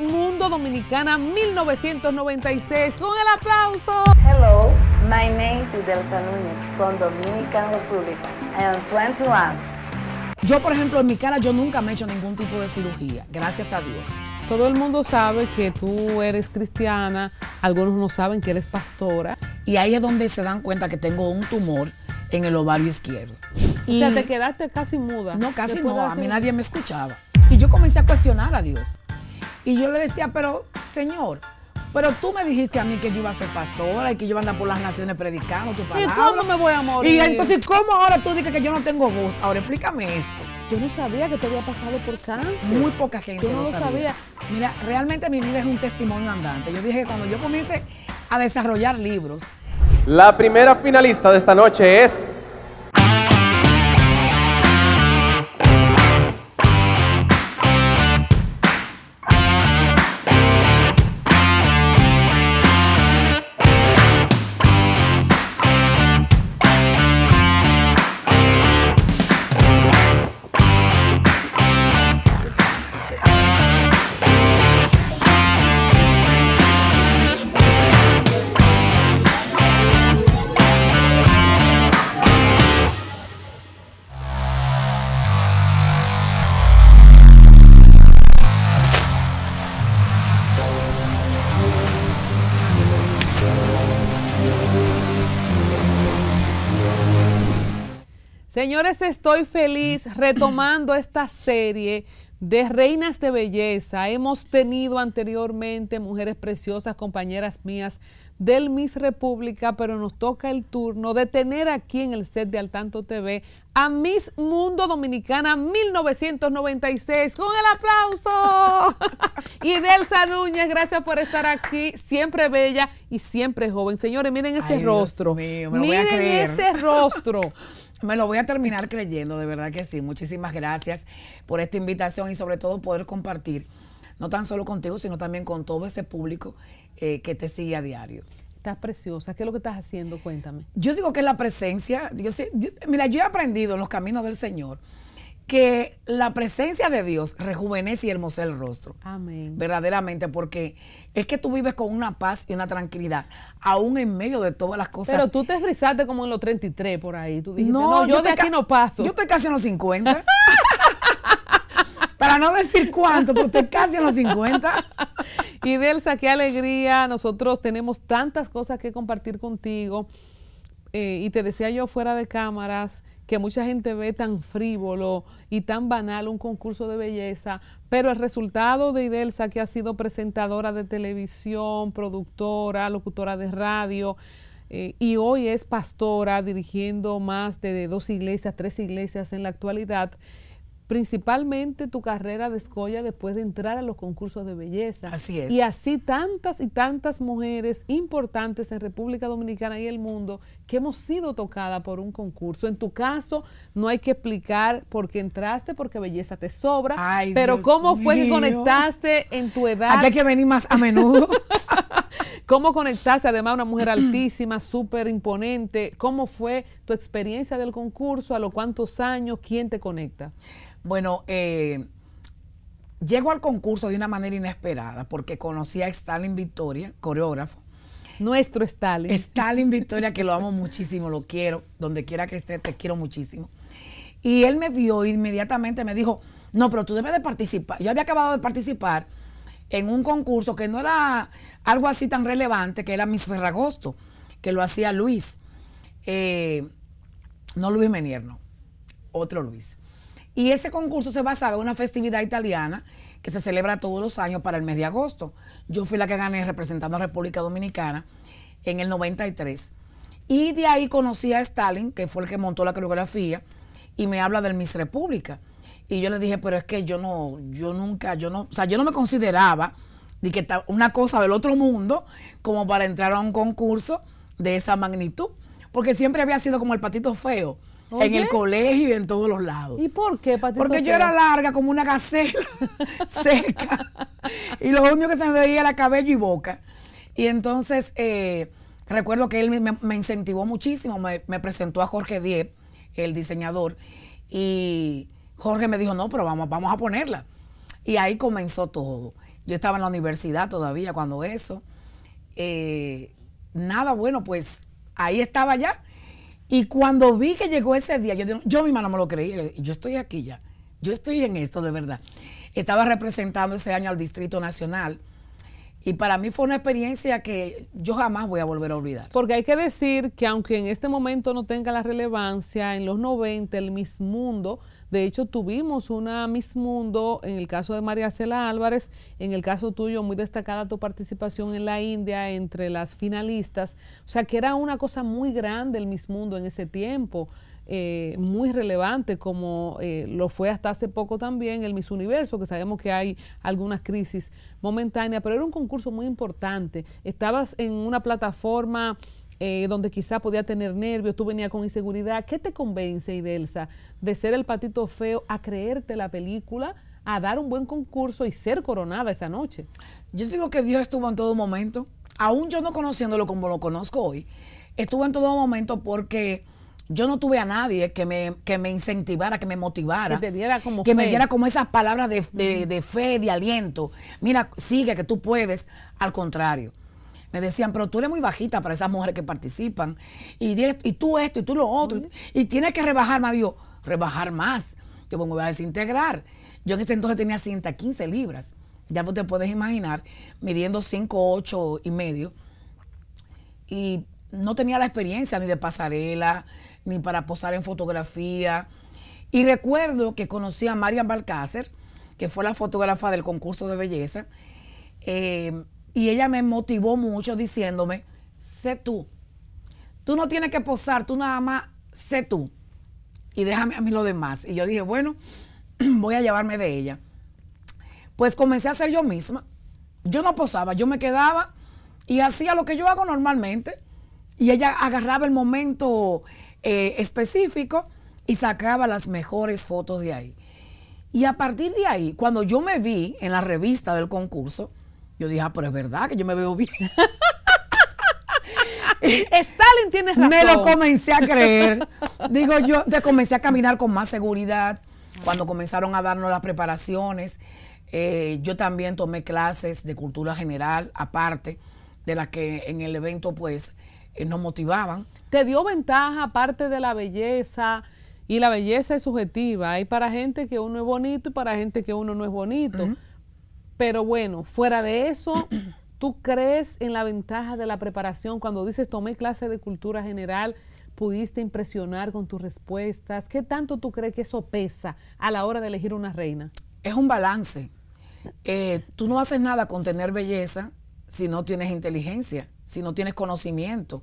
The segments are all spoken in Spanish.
Mundo Dominicana 1996 con el aplauso. Hello, my name is Delta Núñez from Dominican Republic. I am 21. Yo, por ejemplo, en mi cara yo nunca me he hecho ningún tipo de cirugía, gracias a Dios. Todo el mundo sabe que tú eres cristiana, algunos no saben que eres pastora. Y ahí es donde se dan cuenta que tengo un tumor en el ovario izquierdo. Y o sea, te quedaste casi muda. No, casi no, a mí nadie me escuchaba. Y yo comencé a cuestionar a Dios. Y yo le decía, pero señor, pero tú me dijiste a mí que yo iba a ser pastora y que yo iba a andar por las naciones predicando tu palabra. ¿Y cómo me voy a morir? Y entonces, ¿cómo ahora tú dices que yo no tengo voz? Ahora explícame esto. Yo no sabía que te había pasado por cáncer. Muy poca gente yo no sabía. Mira, realmente mi vida es un testimonio andante. Yo dije que cuando yo comience a desarrollar libros. La primera finalista de esta noche es... Señores, estoy feliz retomando esta serie de reinas de belleza. Hemos tenido anteriormente mujeres preciosas, compañeras mías del Miss República, pero nos toca el turno de tener aquí en el set de Al Tanto TV a Miss Mundo Dominicana 1996 con el aplauso. y Delsa Núñez, gracias por estar aquí, siempre bella y siempre joven. Señores, miren ese rostro. miren ese rostro. Me lo voy a terminar creyendo, de verdad que sí. Muchísimas gracias por esta invitación y sobre todo poder compartir, no tan solo contigo, sino también con todo ese público eh, que te sigue a diario. Estás preciosa. ¿Qué es lo que estás haciendo? Cuéntame. Yo digo que es la presencia. Yo, mira, yo he aprendido en los caminos del Señor que la presencia de Dios rejuvenece y hermosa el rostro. Amén. Verdaderamente, porque es que tú vives con una paz y una tranquilidad, aún en medio de todas las cosas. Pero tú te frizaste como en los 33 por ahí. Tú dijiste, no, yo, de aquí no paso. Yo estoy casi en los 50. Para no decir cuánto, pero estoy casi en los 50. y Delsa, qué alegría. Nosotros tenemos tantas cosas que compartir contigo. Eh, y te decía yo fuera de cámaras que mucha gente ve tan frívolo y tan banal un concurso de belleza, pero el resultado de Idelsa, que ha sido presentadora de televisión, productora, locutora de radio, eh, y hoy es pastora dirigiendo más de, de dos iglesias, tres iglesias en la actualidad, principalmente tu carrera de escolla después de entrar a los concursos de belleza. Así es. Y así tantas y tantas mujeres importantes en República Dominicana y el mundo que hemos sido tocadas por un concurso. En tu caso, no hay que explicar por qué entraste, porque belleza te sobra, Ay, pero cómo fue que conectaste en tu edad. Aquí hay que venir más a menudo. ¿Cómo conectaste? Además, una mujer altísima, súper imponente. ¿Cómo fue tu experiencia del concurso? ¿A los cuántos años? ¿Quién te conecta? Bueno, eh, llego al concurso de una manera inesperada porque conocí a Stalin Victoria, coreógrafo. Nuestro Stalin. Stalin Victoria, que lo amo muchísimo, lo quiero, donde quiera que esté, te quiero muchísimo. Y él me vio e inmediatamente, me dijo, no, pero tú debes de participar. Yo había acabado de participar en un concurso que no era algo así tan relevante, que era Miss Ferragosto, que lo hacía Luis. Eh, no Luis Menierno, otro Luis. Y ese concurso se basaba en una festividad italiana que se celebra todos los años para el mes de agosto. Yo fui la que gané representando a República Dominicana en el 93. Y de ahí conocí a Stalin, que fue el que montó la coreografía, y me habla del Miss República. Y yo le dije, pero es que yo no, yo nunca, yo no, o sea, yo no me consideraba de que una cosa del otro mundo como para entrar a un concurso de esa magnitud, porque siempre había sido como el patito feo en el colegio y en todos los lados. ¿Y por qué, Porque yo era larga como una gacela seca. Y lo único que se me veía era cabello y boca. Y entonces eh, recuerdo que él me, incentivó muchísimo. Me, presentó a Jorge Diez, el diseñador. Y Jorge me dijo, no, pero vamos, vamos a ponerla. Y ahí comenzó todo. Yo estaba en la universidad todavía cuando eso. Eh, nada bueno, pues ahí estaba ya y cuando vi que llegó ese día, yo, yo misma no me lo creía. Yo estoy aquí ya. Yo estoy en esto de verdad. Estaba representando ese año al Distrito Nacional. Y para mí fue una experiencia que yo jamás voy a volver a olvidar. Porque hay que decir que aunque en este momento no tenga la relevancia, en los 90 el Miss Mundo de hecho, tuvimos una Miss Mundo en el caso de María Cela Álvarez, en el caso tuyo, muy destacada tu participación en la India entre las finalistas. O sea, que era una cosa muy grande el Miss Mundo en ese tiempo. Eh, muy relevante, como eh, lo fue hasta hace poco también el Miss Universo, que sabemos que hay algunas crisis momentáneas, pero era un concurso muy importante. Estabas en una plataforma eh, donde quizá podía tener nervios, tú venías con inseguridad. ¿Qué te convence, Idelsa, de ser el patito feo a creerte la película, a dar un buen concurso y ser coronada esa noche? Yo digo que Dios estuvo en todo momento, aún yo no conociéndolo como lo conozco hoy, estuvo en todo momento porque yo no tuve a nadie que me, incentivara, que me motivara. Que, como que me diera como esas palabras de, de fe, de aliento. Mira, sigue que tú puedes. Al contrario me decían, pero tú eres muy bajita para esas mujeres que participan. Y, tú esto, y tú lo otro. Y tienes que rebajar más. rebajar más. yo me voy a desintegrar. Yo en ese entonces tenía 115 libras. Ya vos te puedes imaginar, midiendo 5, 8 y medio. Y no tenía la experiencia ni de pasarela, ni para posar en fotografía. Y recuerdo que conocí a Marian Balcácer, que fue la fotógrafa del concurso de belleza. Eh, y ella me motivó mucho diciéndome, sé tú. Tú no tienes que posar, tú nada más sé tú. Y déjame a mí lo demás. Y yo dije, bueno, voy a llevarme de ella. Pues comencé a ser yo misma. Yo no posaba, yo me quedaba y hacía lo que yo hago normalmente. Y ella agarraba el momento eh, específico y sacaba las mejores fotos de ahí. Y a partir de ahí, cuando yo me vi en la revista del concurso, yo dije, ah, pero es verdad que yo me veo bien. Stalin tiene razón. Me lo comencé a creer. Digo, yo te comencé a caminar con más seguridad cuando comenzaron a darnos las preparaciones. Eh, yo también tomé clases de cultura general, aparte de las que en el evento pues eh, nos motivaban. ¿Te dio ventaja aparte de la belleza? Y la belleza es subjetiva. Hay para gente que uno es bonito y para gente que uno no es bonito. Pero bueno, fuera de eso, ¿tú crees en la ventaja de la preparación? Cuando dices tomé clase de cultura general, ¿pudiste impresionar con tus respuestas? ¿Qué tanto tú crees que eso pesa a la hora de elegir una reina? Es un balance. Eh, tú no haces nada con tener belleza si no tienes inteligencia, si no tienes conocimiento.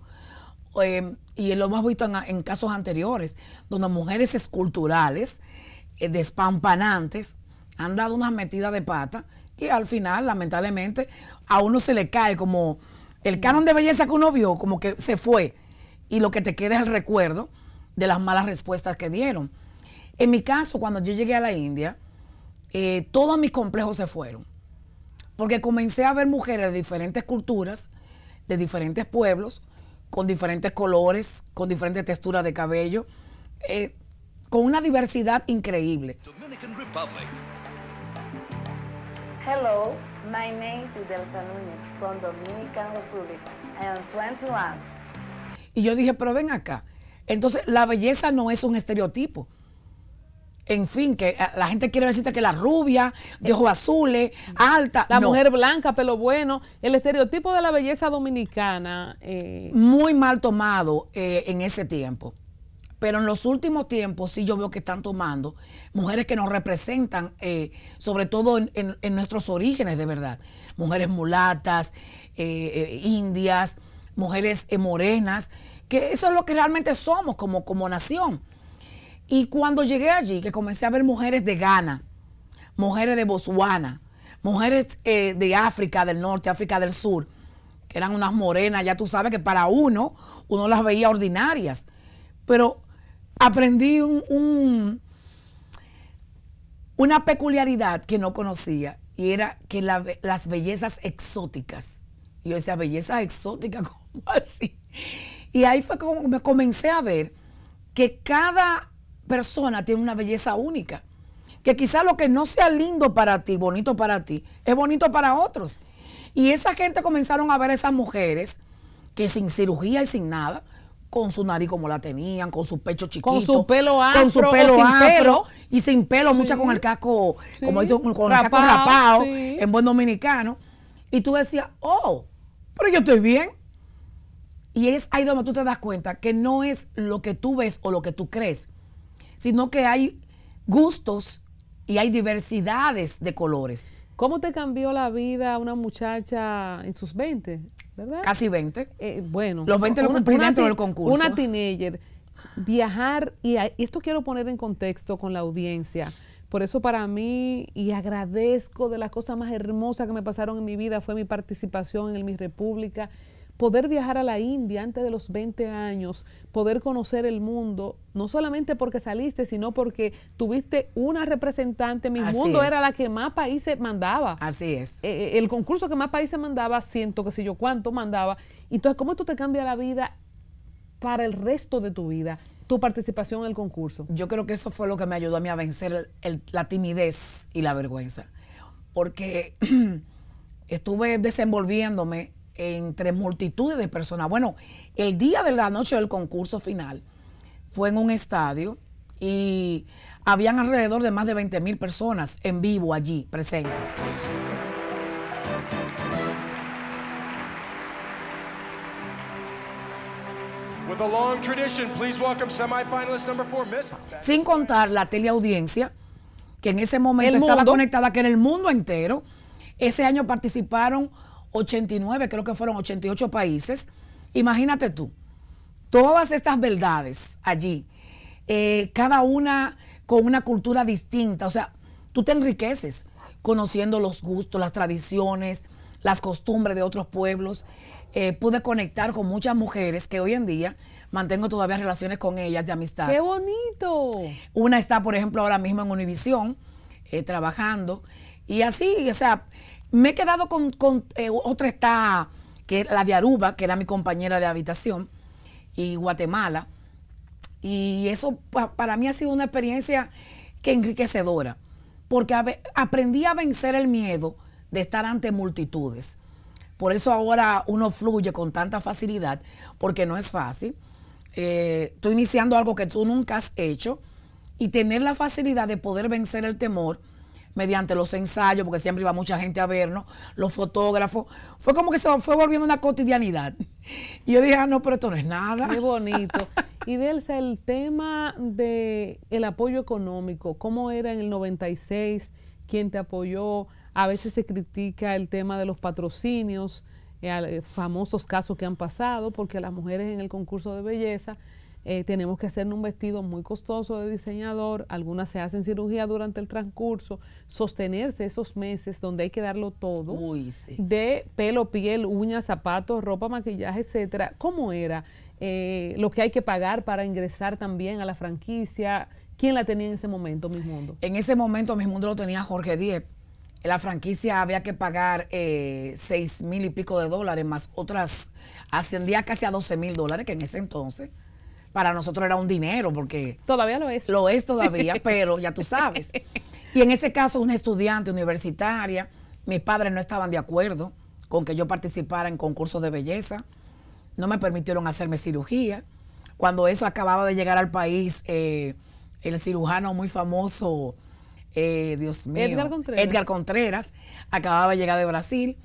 Em, y lo hemos visto en, casos anteriores, donde mujeres esculturales, eh, despampanantes, han dado una metida de pata y al final, lamentablemente, a uno se le cae como el canon de belleza que uno vio, como que se fue. Y lo que te queda es el recuerdo de las malas respuestas que dieron. En mi caso, cuando yo llegué a la India, eh, todos mis complejos se fueron. Porque comencé a ver mujeres de diferentes culturas, de diferentes pueblos, con diferentes colores, con diferentes texturas de cabello, eh, con una diversidad increíble. Hello, my name is Delta Núñez from Dominican Republic. I am 21. Y yo dije, pero ven acá. Entonces, la belleza no es un estereotipo. En fin, que eh, la gente quiere decirte que la rubia, de ojos azules, alta. La mujer blanca, pelo bueno. El estereotipo de la belleza dominicana. Eh, Muy mal tomado eh, en ese tiempo. Pero en los últimos tiempos sí yo veo que están tomando mujeres que nos representan, eh, sobre todo en, nuestros orígenes de verdad. Mujeres mulatas, eh, eh, indias, mujeres morenas, que eso es lo que realmente somos como, como nación. Y cuando llegué allí, que comencé a ver mujeres de Ghana, mujeres de Botswana, mujeres de África del Norte, África del Sur, que eran unas morenas, ya tú sabes que para uno, uno las veía ordinarias, pero aprendí un, una peculiaridad que no conocía y era que las bellezas exóticas. yo decía, belleza exótica, ¿cómo así? Y ahí fue como me comencé a ver que cada persona tiene una belleza única. Que quizás lo que no sea lindo para ti, bonito para ti, es bonito para otros. Y esa gente comenzaron a ver esas mujeres que sin cirugía y sin nada, con su nariz como la tenían, con su pecho chiquito. Con su pelo afro. Con su pelo Y sin pelo, mucha con el casco, como dicen, con el casco rapado, en buen dominicano. Y tú decías, oh, pero yo estoy bien. Y es ahí donde tú te das cuenta que no es lo que tú ves o lo que tú crees, sino que hay gustos y hay diversidades de colores. ¿Cómo te cambió la vida una muchacha en sus 20? Casi 20. Eh, bueno. Los 20 lo cumplí dentro del concurso. Una teenager. Viajar, y, esto quiero poner en contexto con la audiencia. Por eso para mí, y agradezco de las cosas más hermosas que me pasaron en mi vida, fue mi participación en el Mi República poder viajar a la India antes de los 20 años, poder conocer el mundo, no solamente porque saliste, sino porque tuviste una representante. Mi mundo era la que más países mandaba. Así es. Eh, eh, el concurso que más países mandaba, ciento, que sé yo, cuánto mandaba. Entonces, ¿cómo esto te cambia la vida para el resto de tu vida? tu participación en el concurso? Yo creo que eso fue lo que me ayudó a mí a vencer la timidez y la vergüenza. Porque estuve desenvolviéndome entre multitudes de personas. Bueno, el día de la noche del concurso final fue en un estadio y habían alrededor de más de 20 mil personas en vivo allí presentes. Sin contar la teleaudiencia, que en ese momento estaba conectada, que en el mundo entero, ese año participaron 89, creo que fueron 88 países. Imagínate tú, todas estas verdades allí, eh, cada una con una cultura distinta, o sea, tú te enriqueces conociendo los gustos, las tradiciones, las costumbres de otros pueblos. Eh, pude conectar con muchas mujeres que hoy en día mantengo todavía relaciones con ellas de amistad. ¡Qué bonito! Una está, por ejemplo, ahora mismo en Univisión, eh, trabajando. Y así, o sea, me he quedado con, eh, otra está, que la de Aruba, que era mi compañera de habitación, y Guatemala. Y eso para mí ha sido una experiencia que enriquecedora, porque aprendí a vencer el miedo de estar ante multitudes. Por eso ahora uno fluye con tanta facilidad, porque no es fácil. Eh, estoy tú iniciando algo que tú nunca has hecho y tener la facilidad de poder vencer el temor mediante los ensayos, porque siempre iba mucha gente a vernos, los fotógrafos. Fue como que se fue volviendo una cotidianidad. Y yo dije, ah, no, pero esto no es nada. Qué bonito. y Delsa, el tema del el apoyo económico, ¿cómo era en el 96? ¿Quién te apoyó? A veces se critica el tema de los patrocinios, eh, eh, famosos casos que han pasado, porque las mujeres en el concurso de belleza eh, tenemos que hacer un vestido muy costoso de diseñador, algunas se hacen cirugía durante el transcurso, sostenerse esos meses donde hay que darlo todo, de pelo, piel, uñas, zapatos, ropa, maquillaje, etcétera. ¿Cómo era? Eh, lo que hay que pagar para ingresar también a la franquicia. ¿Quién la tenía en ese momento, Mis Mundo? En ese momento, Mis Mundo lo tenía Jorge Diez. La franquicia había que pagar eh, seis mil y pico de dólares, más otras, ascendía casi a 12 mil dólares, que en ese entonces para nosotros era un dinero, porque... Todavía lo es. Lo es todavía, pero ya tú sabes. Y en ese caso, una estudiante universitaria, mis padres no estaban de acuerdo con que yo participara en concursos de belleza, no me permitieron hacerme cirugía. Cuando eso acababa de llegar al país, eh, el cirujano muy famoso, eh, Dios mío, Edgar Contreras. Edgar Contreras, acababa de llegar de Brasil.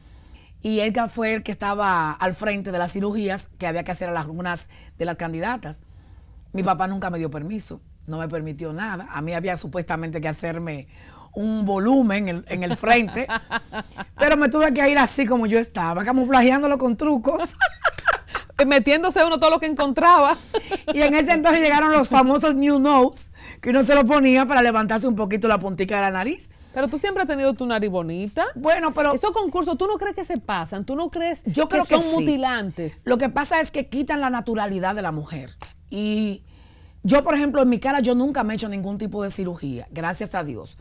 Y Edgar fue el que estaba al frente de las cirugías que había que hacer a algunas de las candidatas. Mi papá nunca me dio permiso, no me permitió nada. A mí había supuestamente que hacerme un volumen en el, frente, pero me tuve que ir así como yo estaba, camuflajeándolo con trucos. metiéndose uno todo lo que encontraba. Y en ese entonces llegaron los famosos New Nose, que uno se lo ponía para levantarse un poquito la puntica de la nariz. Pero tú siempre has tenido tu nariz bonita. Bueno, pero... Esos concursos, ¿tú no crees que se pasan? ¿Tú no crees Yo creo que, son mutilantes? Lo que pasa es que quitan la naturalidad de la mujer. Y yo, por ejemplo, en mi cara yo nunca me he hecho ningún tipo de cirugía, gracias a Dios,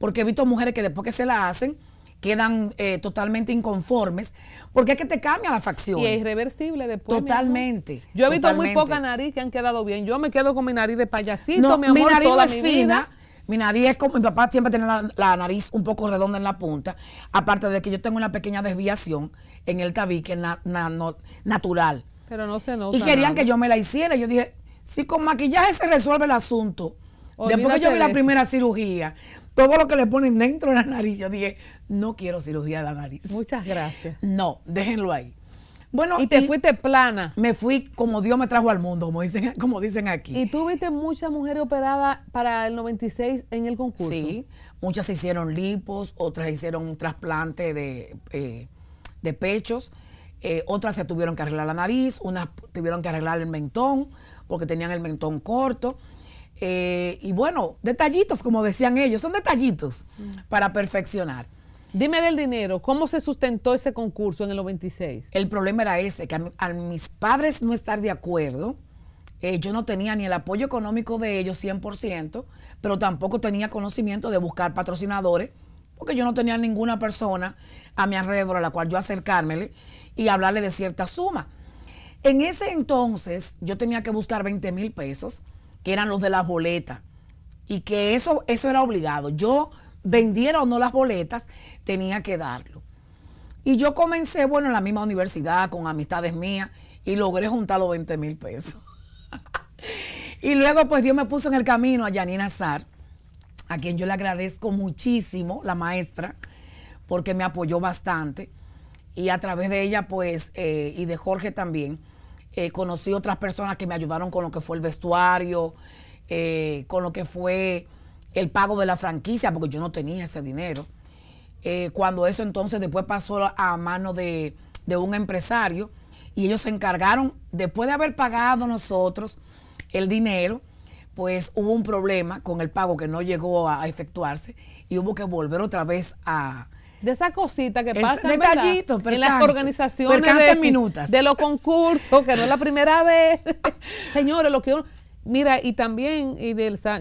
porque he visto mujeres que después que se la hacen quedan eh, totalmente inconformes, porque es que te cambia la facción. Y es irreversible después. Totalmente. Yo he visto muy poca nariz que han quedado bien. Yo me quedo con mi nariz de payasito, mi amor, mi nariz es fina. Mi nariz es como, mi papá siempre tiene la, nariz un poco redonda en la punta, aparte de que yo tengo una pequeña desviación en el tabique natural. Pero no se nota. Y querían que yo me la hiciera. Yo dije, si con maquillaje se resuelve el asunto, después que yo vi la primera cirugía, todo lo que le ponen dentro de la nariz, yo dije, no quiero cirugía de la nariz. Muchas gracias. No, déjenlo ahí. Bueno, y te fuiste plana. Me fui como Dios me trajo al mundo, como dicen, como dicen aquí. ¿Y tú viste muchas mujeres operadas para el 96 en el concurso? Sí, muchas se hicieron lipos, otras hicieron un trasplante de, eh, de pechos, eh, otras se tuvieron que arreglar la nariz, unas tuvieron que arreglar el mentón, porque tenían el mentón corto. Eh, y bueno, detallitos, como decían ellos, son detallitos mm. para perfeccionar. Dime del dinero, ¿cómo se sustentó ese concurso en el 96? El problema era ese, que a, mis padres no estar de acuerdo, eh, yo no tenía ni el apoyo económico de ellos 100%, pero tampoco tenía conocimiento de buscar patrocinadores, porque yo no tenía ninguna persona a mi alrededor a la cual yo acercármele y hablarle de cierta suma. En ese entonces yo tenía que buscar 20 mil pesos, que eran los de las boletas, y que eso, eso era obligado. Yo vendiera o no las boletas, tenía que darlo. Y yo comencé, bueno, en la misma universidad, con amistades mías, y logré juntar los 20 mil pesos. y luego, pues Dios me puso en el camino a Janina Azar, a quien yo le agradezco muchísimo, la maestra, porque me apoyó bastante. Y a través de ella, pues, eh, y de Jorge también, eh, conocí otras personas que me ayudaron con lo que fue el vestuario, eh, con lo que fue el pago de la franquicia, porque yo no tenía ese dinero. Eh, cuando eso entonces después pasó a mano de, de, un empresario y ellos se encargaron, después de haber pagado nosotros el dinero, pues hubo un problema con el pago que no llegó a efectuarse y hubo que volver otra vez a, de esa cosita que pasa en las organizaciones de, de los concursos, que no es la primera vez. Señores, lo que mira, y también, y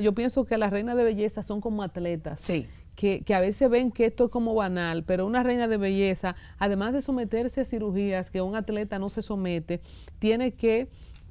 yo pienso que las reinas de belleza son como atletas. Sí. Que, que, a veces ven que esto es como banal, pero una reina de belleza, además de someterse a cirugías que un atleta no se somete, tiene que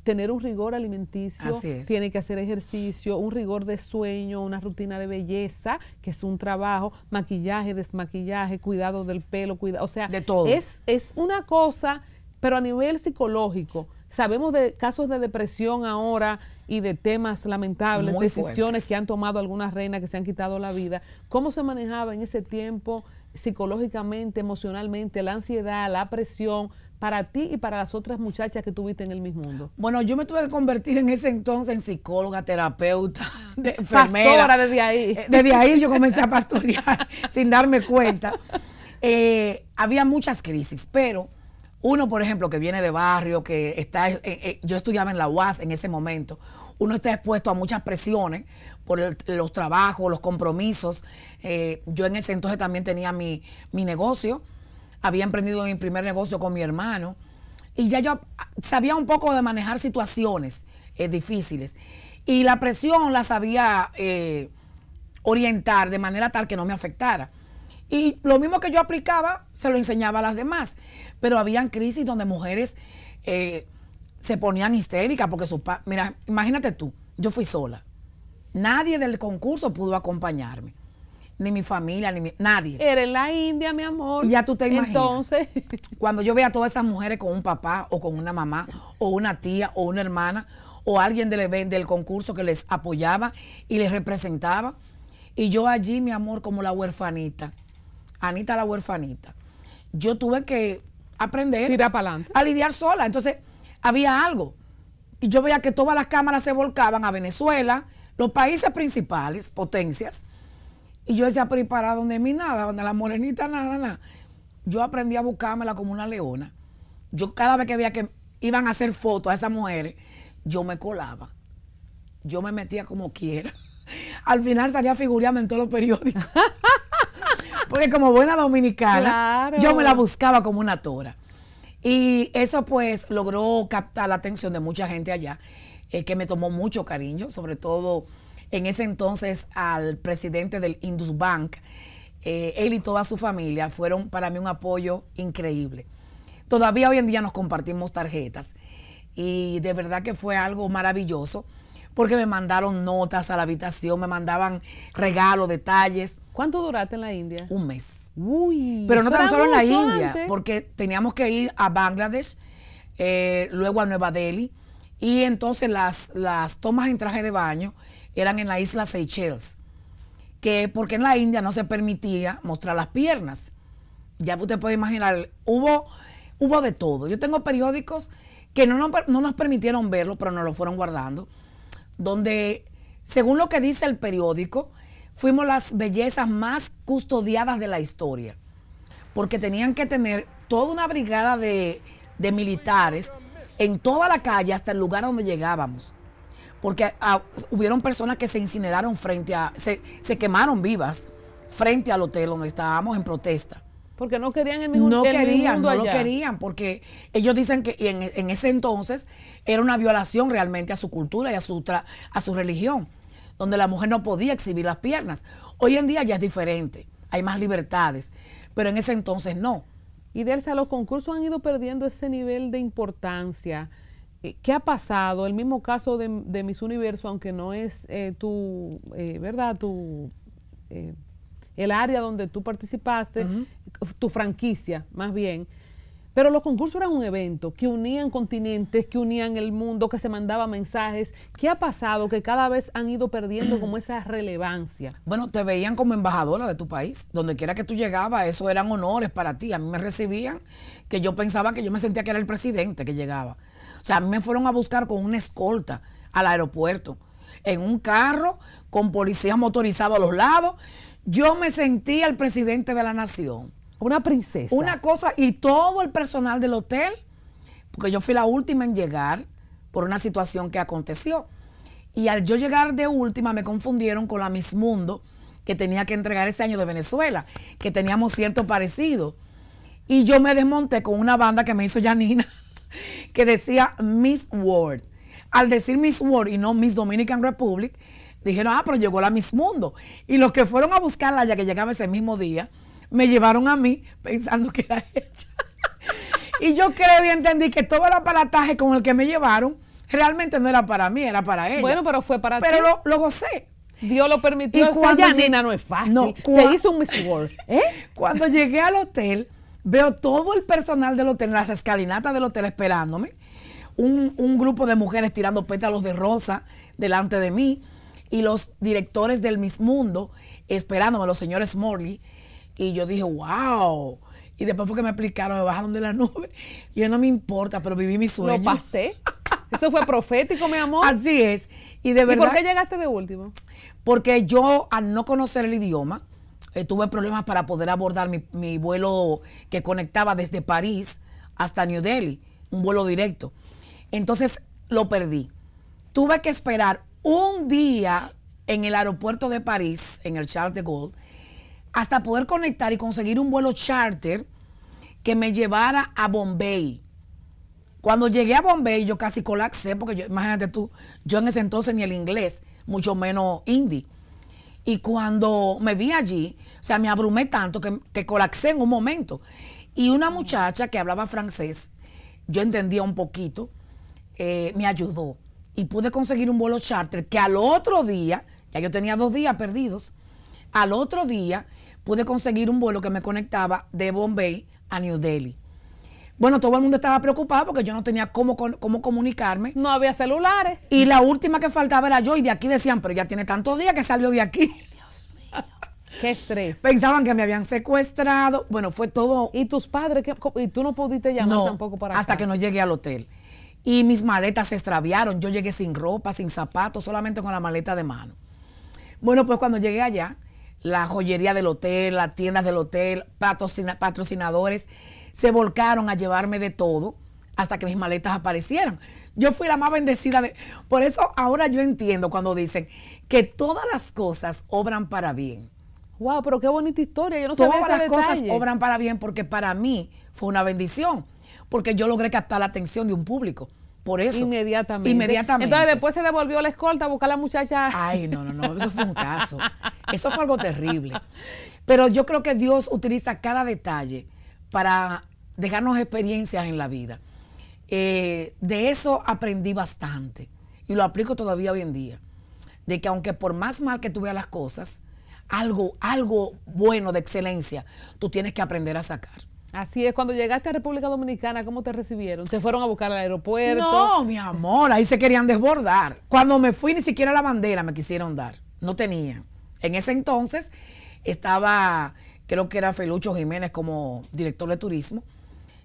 tener un rigor alimenticio, tiene que hacer ejercicio, un rigor de sueño, una rutina de belleza, que es un trabajo, maquillaje, desmaquillaje, cuidado del pelo, cuidado, o sea, de todo. Es, una cosa, pero a nivel psicológico, sabemos de casos de depresión ahora y de temas lamentables, decisiones que han tomado algunas reinas que se han quitado la vida. ¿Cómo se manejaba en ese tiempo psicológicamente, emocionalmente, la ansiedad, la presión? para ti y para las otras muchachas que tuviste en el mismo mundo? Bueno, yo me tuve que convertir en ese entonces en psicóloga, terapeuta, de enfermera. Pastora desde ahí. Eh, desde ahí yo comencé a pastorear sin darme cuenta. Eh, había muchas crisis, pero uno, por ejemplo, que viene de barrio, que está, eh, yo estudiaba en la UAS en ese momento, uno está expuesto a muchas presiones por los trabajos, los compromisos. yo en ese entonces también tenía mi, mi negocio había emprendido mi primer negocio con mi hermano y ya yo sabía un poco de manejar situaciones eh, difíciles. Y la presión la sabía eh, orientar de manera tal que no me afectara. Y lo mismo que yo aplicaba, se lo enseñaba a las demás. Pero habían crisis donde mujeres eh, se ponían histéricas porque sus... Mira, imagínate tú, yo fui sola. Nadie del concurso pudo acompañarme ni mi familia, ni mi, nadie. Eres la India, mi amor. Y ya tú te imaginas. Entonces. Cuando yo veía a todas esas mujeres con un papá o con una mamá o una tía o una hermana o alguien del concurso que les apoyaba y les representaba. Y yo allí, mi amor, como la huerfanita, Anita la huerfanita, yo tuve que aprender a lidiar sola. Entonces, había algo. Y yo veía que todas las cámaras se volcaban a Venezuela, los países principales, potencias, y yo decía, pero donde mi nada? Donde la morenita nada, nada. Yo aprendí a buscármela como una leona. Yo cada vez que veía que iban a hacer fotos a esas mujeres, yo me colaba. Yo me metía como quiera. Al final salía figureando en todos los periódicos. Porque como buena dominicana, yo me la buscaba como una tora. Y eso pues logró captar la atención de mucha gente allá, eh, que me tomó mucho cariño, sobre todo en ese entonces al presidente del Indus Bank. Eh, él y toda su familia fueron para mí un apoyo increíble. Todavía hoy en día nos compartimos tarjetas y de verdad que fue algo maravilloso porque me mandaron notas a la habitación, me mandaban regalos, detalles. ¿Cuánto duraste en la India? Un mes. Pero no tan solo en la India, porque teníamos que ir a Bangladesh, eh, luego a Nueva Delhi y entonces las, las tomas en traje de baño eran en la isla Seychelles, que porque en la India no se permitía mostrar las piernas. Ya usted puede imaginar, hubo, hubo de todo. Yo tengo periódicos que no nos, permitieron verlo, pero nos lo fueron guardando, donde, según lo que dice el periódico, fuimos las bellezas más custodiadas de la historia, porque tenían que tener toda una brigada de militares en toda la calle hasta el lugar donde llegábamos porque hubieron personas que se incineraron frente a, se, se, quemaron vivas frente al hotel donde estábamos en protesta. Porque no querían el mismo No querían, no lo querían, porque ellos dicen que en, en, ese entonces era una violación realmente a su cultura y a su, a su religión, donde la mujer no podía exhibir las piernas. Hoy en día ya es diferente, hay más libertades, pero en ese entonces no. Y Delsa, los concursos han ido perdiendo ese nivel de importancia eh, ¿Qué ha pasado? El mismo caso de, de Miss Universo, aunque no es eh, tu, eh, ¿verdad? Tu, el área donde tú participaste, tu franquicia, más bien. Pero los concursos eran un evento que unían continentes, que unían el mundo, que se mandaba mensajes. ¿Qué ha pasado? Que cada vez han ido perdiendo como esa relevancia. Bueno, te veían como embajadora de tu país. Donde quiera que tú llegabas, eso eran honores para ti. A mí me recibían que yo pensaba que yo me sentía que era el presidente que llegaba. O sea, a mí me fueron a buscar con una escolta al aeropuerto, en un carro, con policías motorizados a los lados. Yo me sentí el presidente de la nación. Una princesa. Una cosa, y todo el personal del hotel, porque yo fui la última en llegar por una situación que aconteció. Y al yo llegar de última me confundieron con la Miss Mundo que tenía que entregar ese año de Venezuela, que teníamos cierto parecido. Y yo me desmonté con una banda que me hizo Yanina. que decía Miss World. Al decir Miss World y no Miss Dominican Republic, dijeron, ah, pero llegó la Miss Mundo. Y los que fueron a buscarla ya que llegaba ese mismo día, me llevaron a mí pensando que era ella. y yo creo y entendí que todo el aparataje con el que me llevaron realmente no era para mí, era para él Bueno, pero fue para pero Pero lo, lo gocé. Dios lo permitió. Y cuando no es fácil. hizo Miss World. ¿eh? Cuando llegué al hotel, Veo todo el personal del hotel, las escalinatas del hotel esperándome. Un, grupo de mujeres tirando pétalos de rosa delante de mí y los directores del Miss Mundo esperándome, los señores Morley. Y yo dije, wow. Y después fue que me explicaron, me bajaron de la nube. Y yo no me importa, pero viví mi sueño. Lo pasé. Eso fue profético, mi amor. Así es. Y de verdad. ¿Y por qué llegaste de último? Porque yo, al no conocer el idioma, eh, tuve problemas para poder abordar mi, vuelo que conectaba desde París hasta New Delhi, un vuelo directo. Entonces lo perdí. Tuve que esperar un día en el aeropuerto de París, en el Charles de Gaulle, hasta poder conectar y conseguir un vuelo charter que me llevara a Bombay. Cuando llegué a Bombay yo casi colapsé porque yo, imagínate tú, yo en ese entonces ni el inglés, mucho menos hindi. Y cuando me vi allí, o sea, me abrumé tanto que, que colapsé en un momento. Y una muchacha que hablaba francés, yo entendía un poquito, eh, me ayudó. Y pude conseguir un vuelo charter que al otro día, ya yo tenía dos días perdidos, al otro día pude conseguir un vuelo que me conectaba de Bombay a New Delhi. Bueno, todo el mundo estaba preocupado porque yo no tenía cómo, cómo comunicarme. No había celulares. Y la última que faltaba era yo y de aquí decían, pero ya tiene tantos días que salió de aquí. Dios mío. Qué estrés. Pensaban que me habían secuestrado. Bueno, fue todo. ¿Y tus padres? ¿Y tú no pudiste llamar tampoco para Hasta que no llegué al hotel. Y mis maletas se extraviaron. Yo llegué sin ropa, sin zapatos, solamente con la maleta de mano. Bueno, pues cuando llegué allá, la joyería del hotel, las tiendas del hotel, patrocinadores se volcaron a llevarme de todo hasta que mis maletas aparecieran. Yo fui la más bendecida de... Por eso ahora yo entiendo cuando dicen que todas las cosas obran para bien. Wow, pero qué bonita historia. Yo no Todas las cosas obran para bien porque para mí fue una bendición, porque yo logré captar la atención de un público. Por eso. Inmediatamente. Inmediatamente. Entonces después se devolvió la escolta a buscar a la muchacha. Ay, no, no, no, eso fue un caso. Eso fue algo terrible. Pero yo creo que Dios utiliza cada detalle para dejarnos experiencias en la vida. Eh, de eso aprendí bastante y lo aplico todavía hoy en día. De que aunque por más mal que tú veas las cosas, algo, algo bueno de excelencia, tú tienes que aprender a sacar. Así es, cuando llegaste a República Dominicana, ¿cómo te recibieron? ¿Te fueron a buscar al aeropuerto? No, mi amor, ahí se querían desbordar. Cuando me fui, ni siquiera la bandera me quisieron dar. No tenía. En ese entonces estaba creo que era Felucho Jiménez como director de turismo.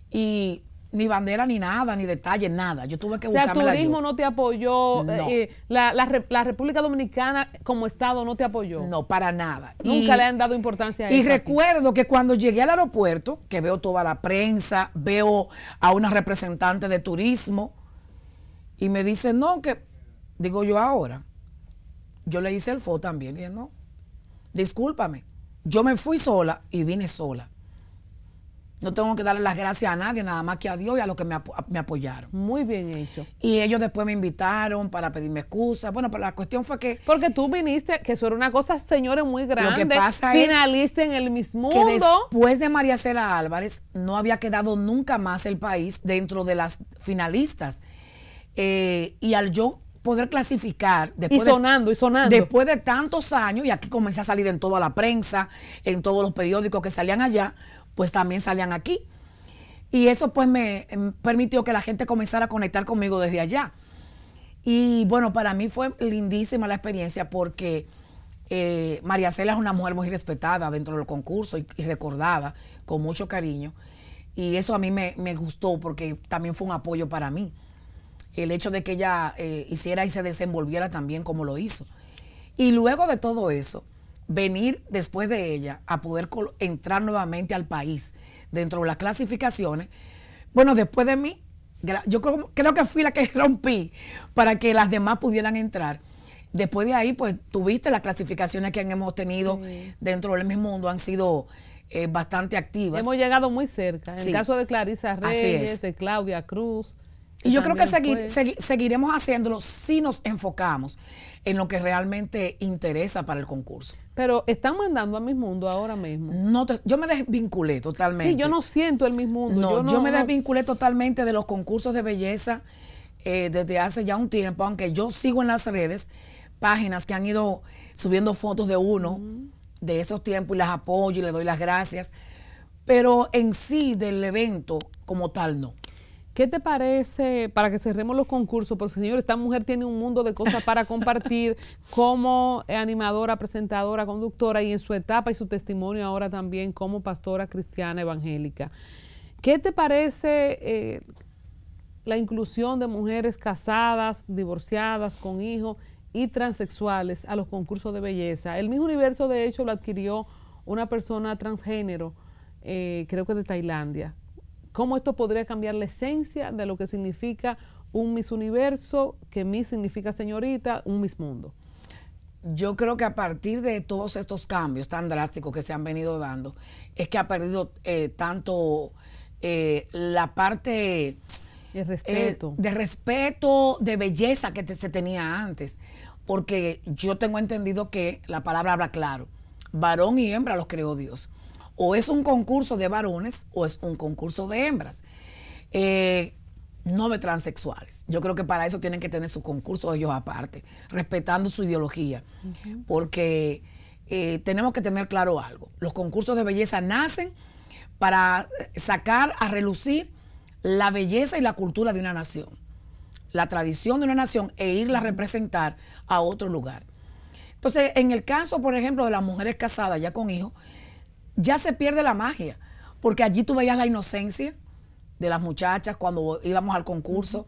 Y ni bandera, ni nada, ni detalles, nada. Yo tuve que o sea, El turismo no te apoyó, eh, eh, la, República Dominicana como Estado no te apoyó. No, para nada. Nunca le han dado importancia a y eso. Y recuerdo que cuando llegué al aeropuerto, que veo toda la prensa, veo a una representante de turismo, y me dice, no, que, digo yo ahora, yo le hice el fo también, y él, no, discúlpame, yo me fui sola y vine sola. No tengo que darle las gracias a nadie, nada más que a Dios y a los que me, apoyaron. Muy bien hecho. Y ellos después me invitaron para pedirme excusas. Bueno, pero la cuestión fue que... Porque tú viniste, que eso era una cosa, señores, muy grande. Lo que pasa Finalista en el mismo mundo. después de María Cela Álvarez, no había quedado nunca más el país dentro de las finalistas. Eh, y al yo poder clasificar después de, y después de tantos años y aquí comencé a salir en toda la prensa en todos los periódicos que salían allá pues también salían aquí y eso pues me, em, permitió que la gente comenzara a conectar conmigo desde allá y bueno para mí fue lindísima la experiencia porque eh, María Cela es una mujer muy respetada dentro del concurso y, recordada con mucho cariño y eso a mí me, me gustó porque también fue un apoyo para mí el hecho de que ella eh, hiciera y se desenvolviera también como lo hizo. Y luego de todo eso, venir después de ella a poder entrar nuevamente al país dentro de las clasificaciones, bueno, después de mí, yo creo, que fui la que rompí para que las demás pudieran entrar. Después de ahí, pues tuviste las clasificaciones que hemos tenido dentro del mismo mundo, han sido eh, bastante activas. Hemos llegado muy cerca, en el caso de Clarisa Reyes, de Claudia Cruz, y yo creo que pues. seguiremos haciéndolo si nos enfocamos en lo que realmente interesa para el concurso. Pero están mandando a Mis Mundo ahora mismo. No, yo me desvinculé totalmente. Sí, yo no siento el mismo Mundo. No, yo, me desvinculé totalmente de los concursos de belleza eh, desde hace ya un tiempo, aunque yo sigo en las redes páginas que han ido subiendo fotos de uno de esos tiempos y las apoyo y le doy las gracias. Pero en sí del evento como tal no. ¿Qué te parece para que cerremos los concursos? Porque señor, esta mujer tiene un mundo de cosas para compartir como eh, animadora, presentadora, conductora y en su etapa y su testimonio ahora también como pastora cristiana evangélica. ¿Qué te parece eh, la inclusión de mujeres casadas, divorciadas, con hijos y transexuales a los concursos de belleza? El mismo universo de hecho lo adquirió una persona transgénero, eh, creo que de Tailandia cómo esto podría cambiar la esencia de lo que significa un Miss Universo, que Miss significa señorita, un Miss Mundo. Yo creo que a partir de todos estos cambios tan drásticos que se han venido dando, es que ha perdido eh, tanto eh, la parte eh, respeto. de respeto, de belleza que se tenía antes. Porque yo tengo entendido que la palabra habla claro. Varón y hembra los creó Dios. O es un concurso de varones o es un concurso de hembras. Eh, no de transexuales. Yo creo que para eso tienen que tener su concurso ellos aparte, respetando su ideología. Porque eh, tenemos que tener claro algo. Los concursos de belleza nacen para eh, sacar a relucir la belleza y la cultura de una nación, la tradición de una nación e irla a representar a otro lugar. Entonces, en el caso, por ejemplo, de las mujeres casadas ya con hijos, ya se pierde la magia, porque allí tú veías la inocencia de las muchachas cuando íbamos al concurso,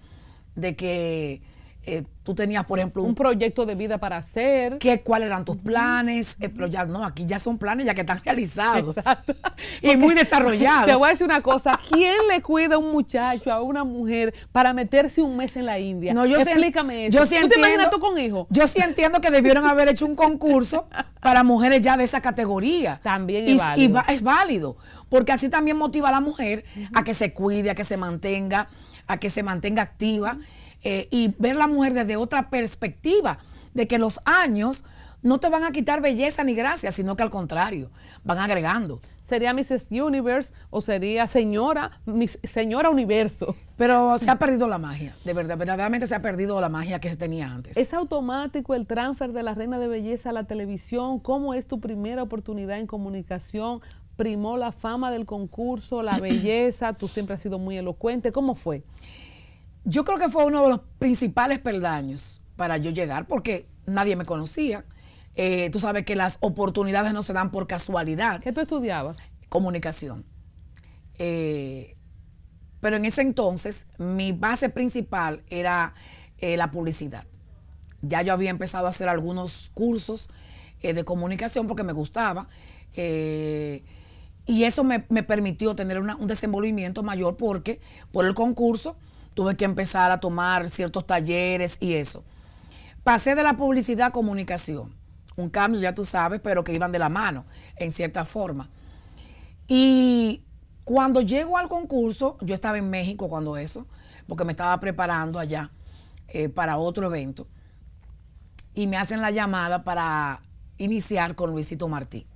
de que eh, tú tenías, por ejemplo, un, proyecto de vida para hacer. ¿Qué, ¿Cuáles eran tus planes? Eh, ya no, aquí ya son planes ya que están realizados y muy desarrollados. Te voy a decir una cosa, ¿quién le cuida a un muchacho, a una mujer, para meterse un mes en la India? No, yo Explícame eso. ¿Tú te imaginas tú con hijos? Yo sí entiendo que debieron haber hecho un concurso para mujeres ya de esa categoría. También es válido. Y es válido, porque así también motiva a la mujer a que se cuide, a que se mantenga, a que se mantenga activa. Eh, y ver la mujer desde otra perspectiva, de que los años no te van a quitar belleza ni gracia, sino que al contrario, van agregando. ¿Sería Mrs. Universe o sería señora, señora universo? Pero se ha perdido la magia, de verdad, verdaderamente se ha perdido la magia que se tenía antes. ¿Es automático el transfer de la reina de belleza a la televisión? ¿Cómo es tu primera oportunidad en comunicación? ¿Primó la fama del concurso, la belleza? Tú siempre has sido muy elocuente, ¿cómo fue? yo creo que fue uno de los principales peldaños para yo llegar, porque nadie me conocía. Eh, tú sabes que las oportunidades no se dan por casualidad. ¿Qué tú estudiabas? Comunicación. Eh, pero en ese entonces mi base principal era eh, la publicidad. Ya yo había empezado a hacer algunos cursos de comunicación porque me gustaba. y eso me, permitió tener un desenvolvimiento mayor porque por el concurso tuve que empezar a tomar ciertos talleres y eso. Pasé de la publicidad a comunicación. Un cambio, ya tú sabes, pero que iban de la mano, en cierta forma. Y cuando llego al concurso, yo estaba en México cuando eso, porque me estaba preparando allá eh, para otro evento. Y me hacen la llamada para iniciar con Luisito Martí.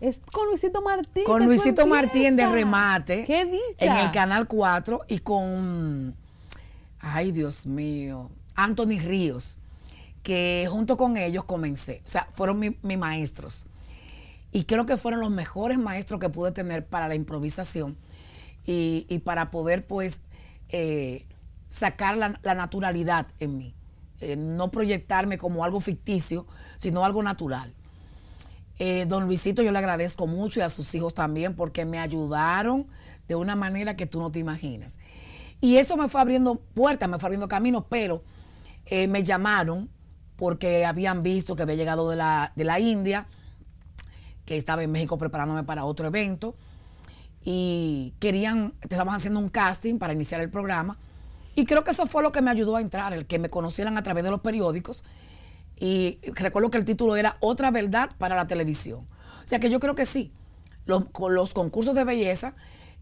Es con Luisito Martín. Con Luisito Martín De Remate. ¡Qué dicha! En el Canal 4 y con. Ay, Dios mío. Anthony Ríos, que junto con ellos comencé. O sea, fueron mis maestros. Y creo que fueron los mejores maestros que pude tener para la improvisación y, para poder, pues, eh, sacar la, naturalidad en mí. Eh, no proyectarme como algo ficticio, sino algo natural. Eh, don Luisito, yo le agradezco mucho y a sus hijos también porque me ayudaron de una manera que tú no te imaginas. Y eso me fue abriendo puertas, me fue abriendo caminos, pero eh, me llamaron porque habían visto que había llegado de la, India, que estaba en México preparándome para otro evento, y querían, estaban haciendo un casting para iniciar el programa, y creo que eso fue lo que me ayudó a entrar, el que me conocieran a través de los periódicos y recuerdo que el título era Otra verdad para la televisión. O sea que yo creo que sí, los, con los concursos de belleza,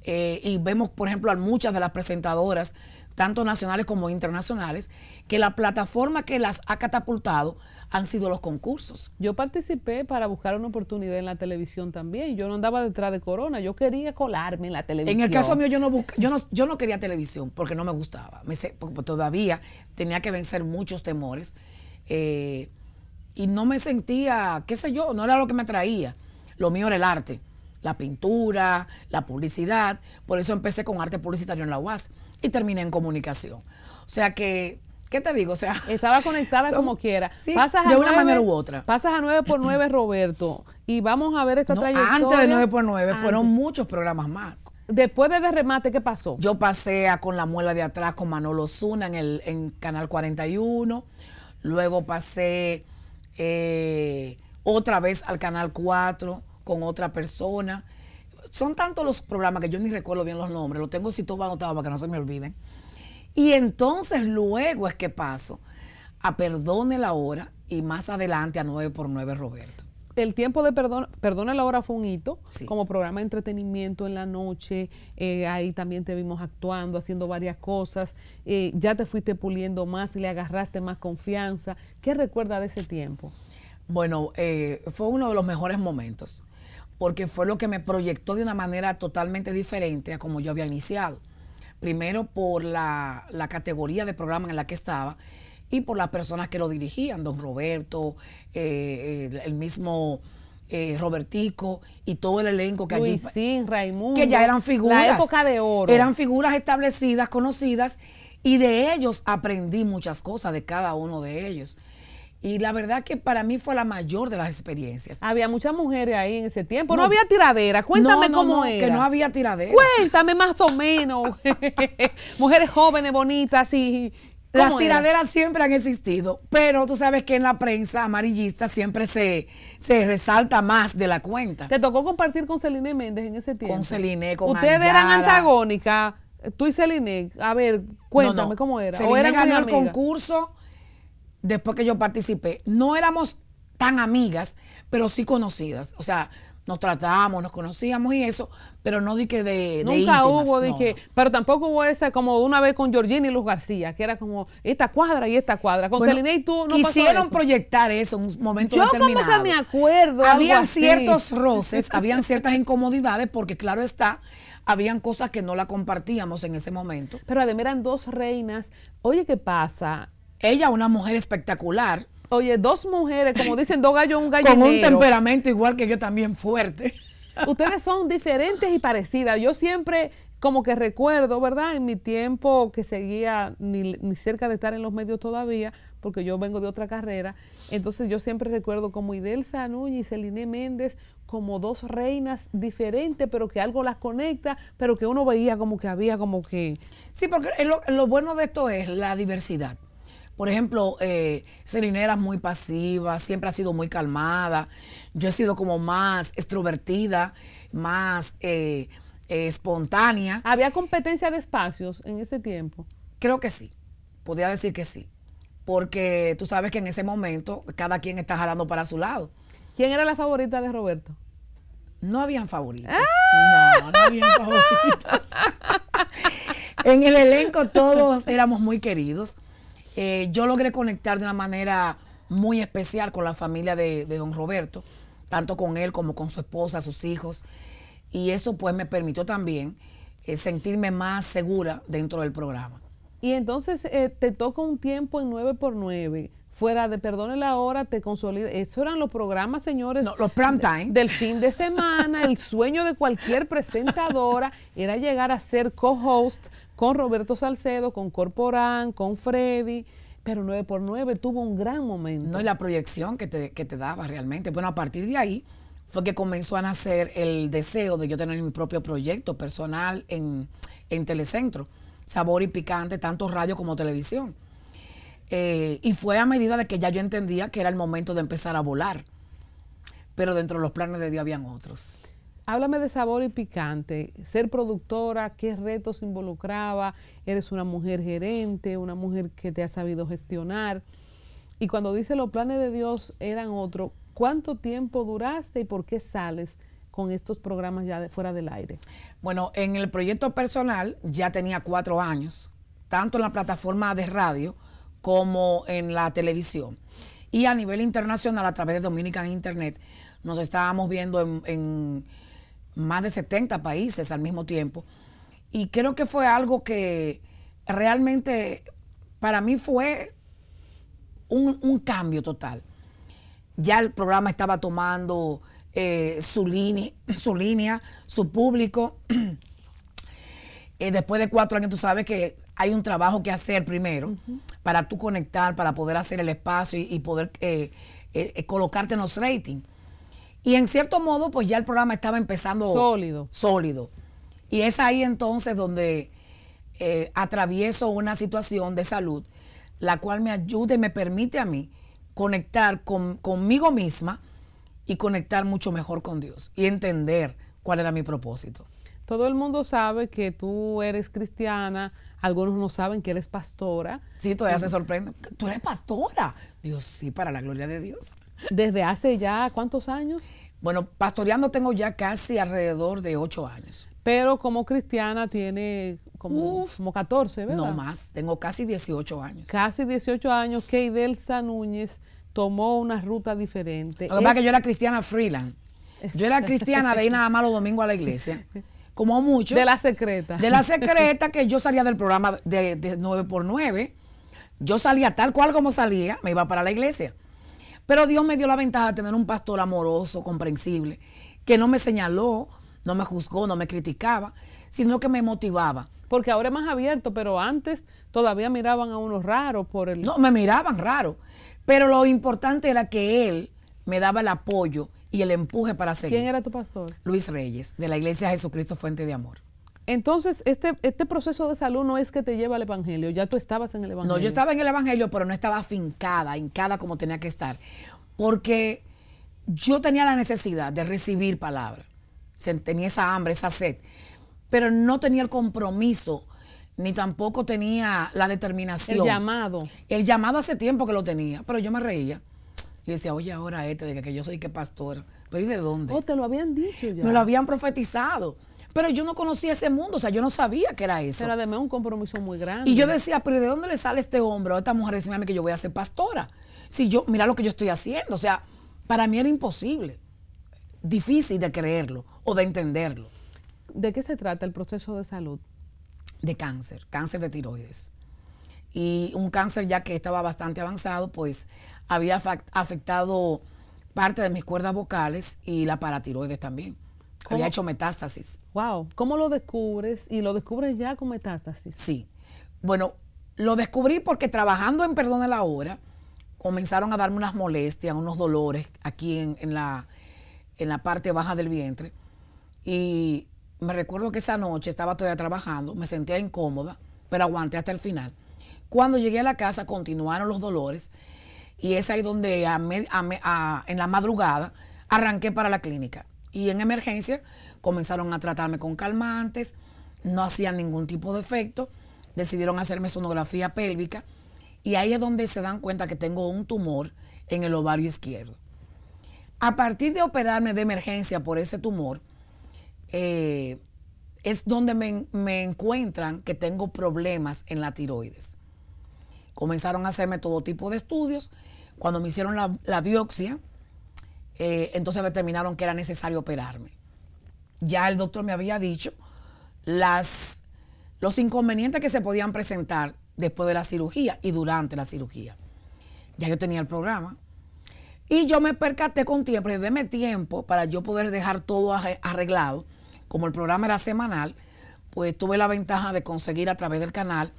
eh, y vemos, por ejemplo, a muchas de las presentadoras, tanto nacionales como internacionales, que la plataforma que las ha catapultado han sido los concursos. Yo participé para buscar una oportunidad en la televisión también. Yo no andaba detrás de corona, yo quería colarme en la televisión. En el caso mío yo no yo no yo no quería televisión porque no me gustaba. Me, porque todavía tenía que vencer muchos temores eh, y no me sentía, qué sé yo, no era lo que me atraía. Lo mío era el arte, la pintura, la publicidad. Por eso empecé con arte publicitario en la UAS y terminé en comunicación. O sea que ¿Qué te digo? O sea, estaba conectada como quiera. Sí, pasas de una manera u otra. Pasas a 9 por 9, Roberto. Y vamos a ver esta trayectoria. Antes de 9 por 9 fueron muchos programas más. Después de, remate, ¿qué pasó? Yo pasé a Con la Muela de Atrás con Manolo Zuna en, el, en Canal 41. Luego pasé eh, otra vez al Canal 4 con otra persona. Son tantos los programas que yo ni recuerdo bien los nombres. Los tengo citados anotados para que no se me olviden. Y entonces luego es que paso a Perdone la Hora y más adelante a 9 por 9 Roberto el tiempo de perdón, perdona la hora fue un hito, como programa de entretenimiento en la noche, eh, ahí también te vimos actuando, haciendo varias cosas, eh, ya te fuiste puliendo más y le agarraste más confianza. ¿Qué recuerda de ese tiempo? Bueno, eh, fue uno de los mejores momentos, porque fue lo que me proyectó de una manera totalmente diferente a como yo había iniciado. Primero por la categoría de programa en la que estaba y por las personas que lo dirigían, don Roberto, eh, el mismo eh, Robertico y todo el elenco que allí. Sí, Raimundo. Que ya eran figuras. La época de oro. Eran figuras establecidas, conocidas, y de ellos aprendí muchas cosas, de cada uno de ellos. Y la verdad que para mí fue la mayor de las experiencias. Había muchas mujeres ahí en ese tiempo. No, había tiraderas, Cuéntame no, no, cómo Que no había tiraderas. Cuéntame más o menos. mujeres jóvenes, bonitas y, las tiraderas siempre han existido, pero tú sabes que en la prensa amarillista siempre se, se resalta más de la cuenta. Te tocó compartir con Celine Méndez en ese tiempo. Con Celine, con Ustedes eran antagónicas, tú y Celine. A ver, cuéntame cómo era. Celine ganó el concurso después que yo participé. No éramos tan amigas, pero sí conocidas. O sea, nos tratábamos, nos conocíamos y eso, pero no di que de, Nunca hubo, pero tampoco hubo esa como una vez con Georgina y Luz García, que era como esta cuadra y esta cuadra. Con Selena y tú no Quisieron pasó eso. proyectar eso en un momento determinado. Yo me acuerdo Habían ciertos roces, habían ciertas incomodidades, porque claro está, habían cosas que no la compartíamos en ese momento. Pero además eran dos reinas. Oye, ¿qué pasa? Ella, una mujer espectacular, Oye, dos mujeres, como dicen, dos gallos, un gallinero. Con un temperamento igual que yo también fuerte. Ustedes son diferentes y parecidas. Yo siempre como que recuerdo, ¿verdad? En mi tiempo que seguía ni, cerca de estar en los medios todavía, porque yo vengo de otra carrera, entonces yo siempre recuerdo como Idelsa Núñez y Celine Méndez como dos reinas diferentes, pero que algo las conecta, pero que uno veía como que había como que... Sí, porque lo, lo bueno de esto es la diversidad. Por ejemplo, eh, era muy pasiva, siempre ha sido muy calmada. Yo he sido como más extrovertida, más eh, eh, espontánea. ¿Había competencia de espacios en ese tiempo? Creo que sí, podría decir que sí. Porque tú sabes que en ese momento cada quien está jalando para su lado. ¿Quién era la favorita de Roberto? No habían favoritas. ¡Ah! No, no habían favoritas. en el elenco todos éramos muy queridos. Eh, yo logré conectar de una manera muy especial con la familia de, don Roberto, tanto con él como con su esposa, sus hijos. Y eso pues me permitió también eh, sentirme más segura dentro del programa. Y entonces eh, te toca un tiempo en 9x9 fuera de perdone la hora, te consolida. Esos eran los programas, señores. los prime Del fin de semana. el sueño de cualquier presentadora era llegar a ser co-host con Roberto Salcedo, con Corporán, con Freddy. Pero 9 x 9 tuvo un gran momento. No, y la proyección que te, daba realmente. Bueno, a partir de ahí fue que comenzó a nacer el deseo de yo tener mi propio proyecto personal en, Telecentro. Sabor y picante, tanto radio como televisión. Eh, y fue a medida de que ya yo entendía que era el momento de empezar a volar. Pero dentro de los planes de Dios habían otros. Háblame de sabor y picante. Ser productora, qué retos involucraba. Eres una mujer gerente, una mujer que te ha sabido gestionar. Y cuando dice los planes de Dios eran otro, ¿cuánto tiempo duraste y por qué sales? con estos programas ya fuera del aire? Bueno, en el proyecto personal ya tenía cuatro años, tanto en la plataforma de radio como en la televisión. Y a nivel internacional, a través de Dominican Internet, nos estábamos viendo en más de 70 países al mismo tiempo. Y creo que fue algo que realmente para mí fue un, cambio total. Ya el programa estaba tomando eh, su, línea, su público. Eh, después de cuatro años tú sabes que hay un trabajo que hacer primero para tú conectar, para poder hacer el espacio y, poder eh, colocarte en los ratings. Y en cierto modo, pues ya el programa estaba empezando sólido. Sólido. Y es ahí entonces donde eh, atravieso una situación de salud, la cual me ayuda y me permite a mí conectar conmigo misma y conectar mucho mejor con Dios y entender cuál era mi propósito. Todo el mundo sabe que tú eres cristiana, algunos no saben que eres pastora. Sí, todavía se sorprende Tú eres pastora. Dios, sí, para la gloria de Dios. Desde hace ya cuántos años? Bueno, pastoreando tengo ya casi alrededor de ocho años. Pero como cristiana tiene como, 14, ¿verdad? No más, tengo casi 18 años. Casi 18 años que Idelsa Núñez tomó una ruta diferente. Lo que pasa es que yo era cristiana freelance. Yo era cristiana de ir nada más los domingos a la iglesia. Como muchos. De la secreta. De la secreta, que yo salía del programa de, de 9x9. Yo salía tal cual como salía, me iba para la iglesia. Pero Dios me dio la ventaja de tener un pastor amoroso, comprensible, que no me señaló, no me juzgó, no me criticaba, sino que me motivaba. Porque ahora es más abierto, pero antes todavía miraban a unos raros por el... No, me miraban raro. Pero lo importante era que él me daba el apoyo y el empuje para seguir. ¿Quién era tu pastor? Luis Reyes, de la Iglesia Jesucristo Fuente de Amor. Entonces, este, este proceso de salud no es que te lleva al Evangelio, ya tú estabas en el Evangelio. No, yo estaba en el Evangelio, pero no estaba afincada, hincada como tenía que estar, porque yo tenía la necesidad de recibir palabra, tenía esa hambre, esa sed, pero no tenía el compromiso, ni tampoco tenía la determinación. El llamado. El llamado hace tiempo que lo tenía, pero yo me reía. Y decía, oye, ahora este, de que yo soy que pastora. Pero ¿y de dónde? Oh, te lo habían dicho ya. Me lo habían profetizado. Pero yo no conocía ese mundo, o sea, yo no sabía que era eso. Pero además un compromiso muy grande. Y yo decía, pero ¿de dónde le sale este hombre o esta mujer decirme que yo voy a ser pastora? Si yo, mira lo que yo estoy haciendo, o sea, para mí era imposible, difícil de creerlo o de entenderlo. ¿De qué se trata el proceso de salud? De cáncer, cáncer de tiroides. Y un cáncer ya que estaba bastante avanzado, pues había afectado parte de mis cuerdas vocales y la paratiroides también. Había hecho metástasis. Wow. ¿Cómo lo descubres? ¿Y lo descubres ya con metástasis? Sí. Bueno, lo descubrí porque trabajando en Perdón de la Hora, comenzaron a darme unas molestias, unos dolores aquí en, la, en la parte baja del vientre. Y me recuerdo que esa noche estaba todavía trabajando, me sentía incómoda, pero aguanté hasta el final. Cuando llegué a la casa continuaron los dolores y es ahí donde en la madrugada arranqué para la clínica. Y en emergencia comenzaron a tratarme con calmantes, no hacían ningún tipo de efecto, decidieron hacerme sonografía pélvica y ahí es donde se dan cuenta que tengo un tumor en el ovario izquierdo. A partir de operarme de emergencia por ese tumor, eh, es donde me, encuentran que tengo problemas en la tiroides. Comenzaron a hacerme todo tipo de estudios. Cuando me hicieron la biopsia, eh, entonces determinaron que era necesario operarme. Ya el doctor me había dicho las, los inconvenientes que se podían presentar después de la cirugía y durante la cirugía. Ya yo tenía el programa. Y yo me percaté con tiempo, y déme tiempo para yo poder dejar todo arreglado. Como el programa era semanal, pues tuve la ventaja de conseguir a través del canal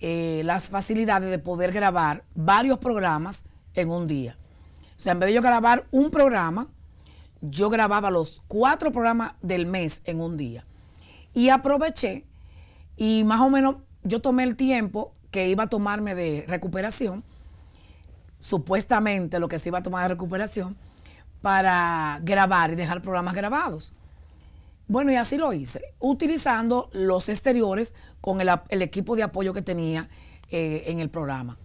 eh, las facilidades de poder grabar varios programas en un día sea, en vez de yo grabar un programa, yo grababa los cuatro programas del mes en un día. Y aproveché y más o menos yo tomé el tiempo que iba a tomarme de recuperación, supuestamente lo que se iba a tomar de recuperación, para grabar y dejar programas grabados. Bueno, y así lo hice, utilizando los exteriores con el, equipo de apoyo que tenía eh, en el programa.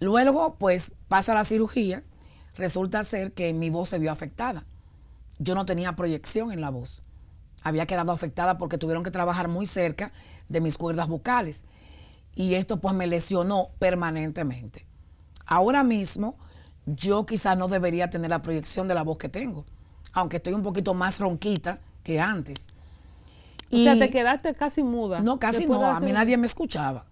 Luego, pues pasa la cirugía, resulta ser que mi voz se vio afectada. Yo no tenía proyección en la voz. Había quedado afectada porque tuvieron que trabajar muy cerca de mis cuerdas vocales. Y esto pues me lesionó permanentemente. Ahora mismo yo quizás no debería tener la proyección de la voz que tengo, aunque estoy un poquito más ronquita que antes. Y, o sea, te quedaste casi muda. No, casi no, a mí nadie me escuchaba.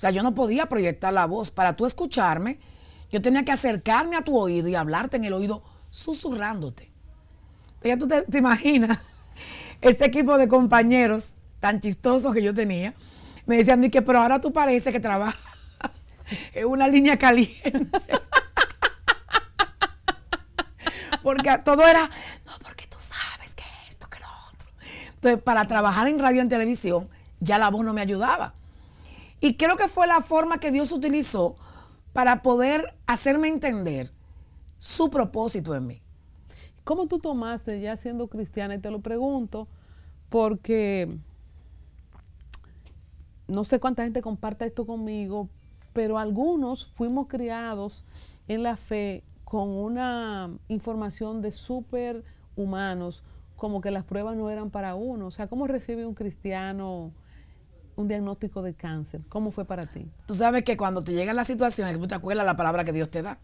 O sea, yo no podía proyectar la voz. Para tú escucharme, yo tenía que acercarme a tu oído y hablarte en el oído susurrándote. Entonces ya tú te, imaginas este equipo de compañeros tan chistosos que yo tenía. Me decían, que pero ahora tú parece que trabajas en una línea caliente. porque todo era, no, porque tú sabes que esto, que lo otro. Entonces, para trabajar en radio y en televisión, ya la voz no me ayudaba. Y creo que fue la forma que Dios utilizó para poder hacerme entender su propósito en mí. ¿Cómo tú tomaste ya siendo cristiana? Y te lo pregunto porque no sé cuánta gente comparta esto conmigo, pero algunos fuimos criados en la fe con una información de superhumanos, como que las pruebas no eran para uno. O sea, ¿cómo recibe un cristiano un diagnóstico de cáncer? ¿Cómo fue para ti? Tú sabes que cuando te llega la situación es que tú te acuerdas la palabra que Dios te da.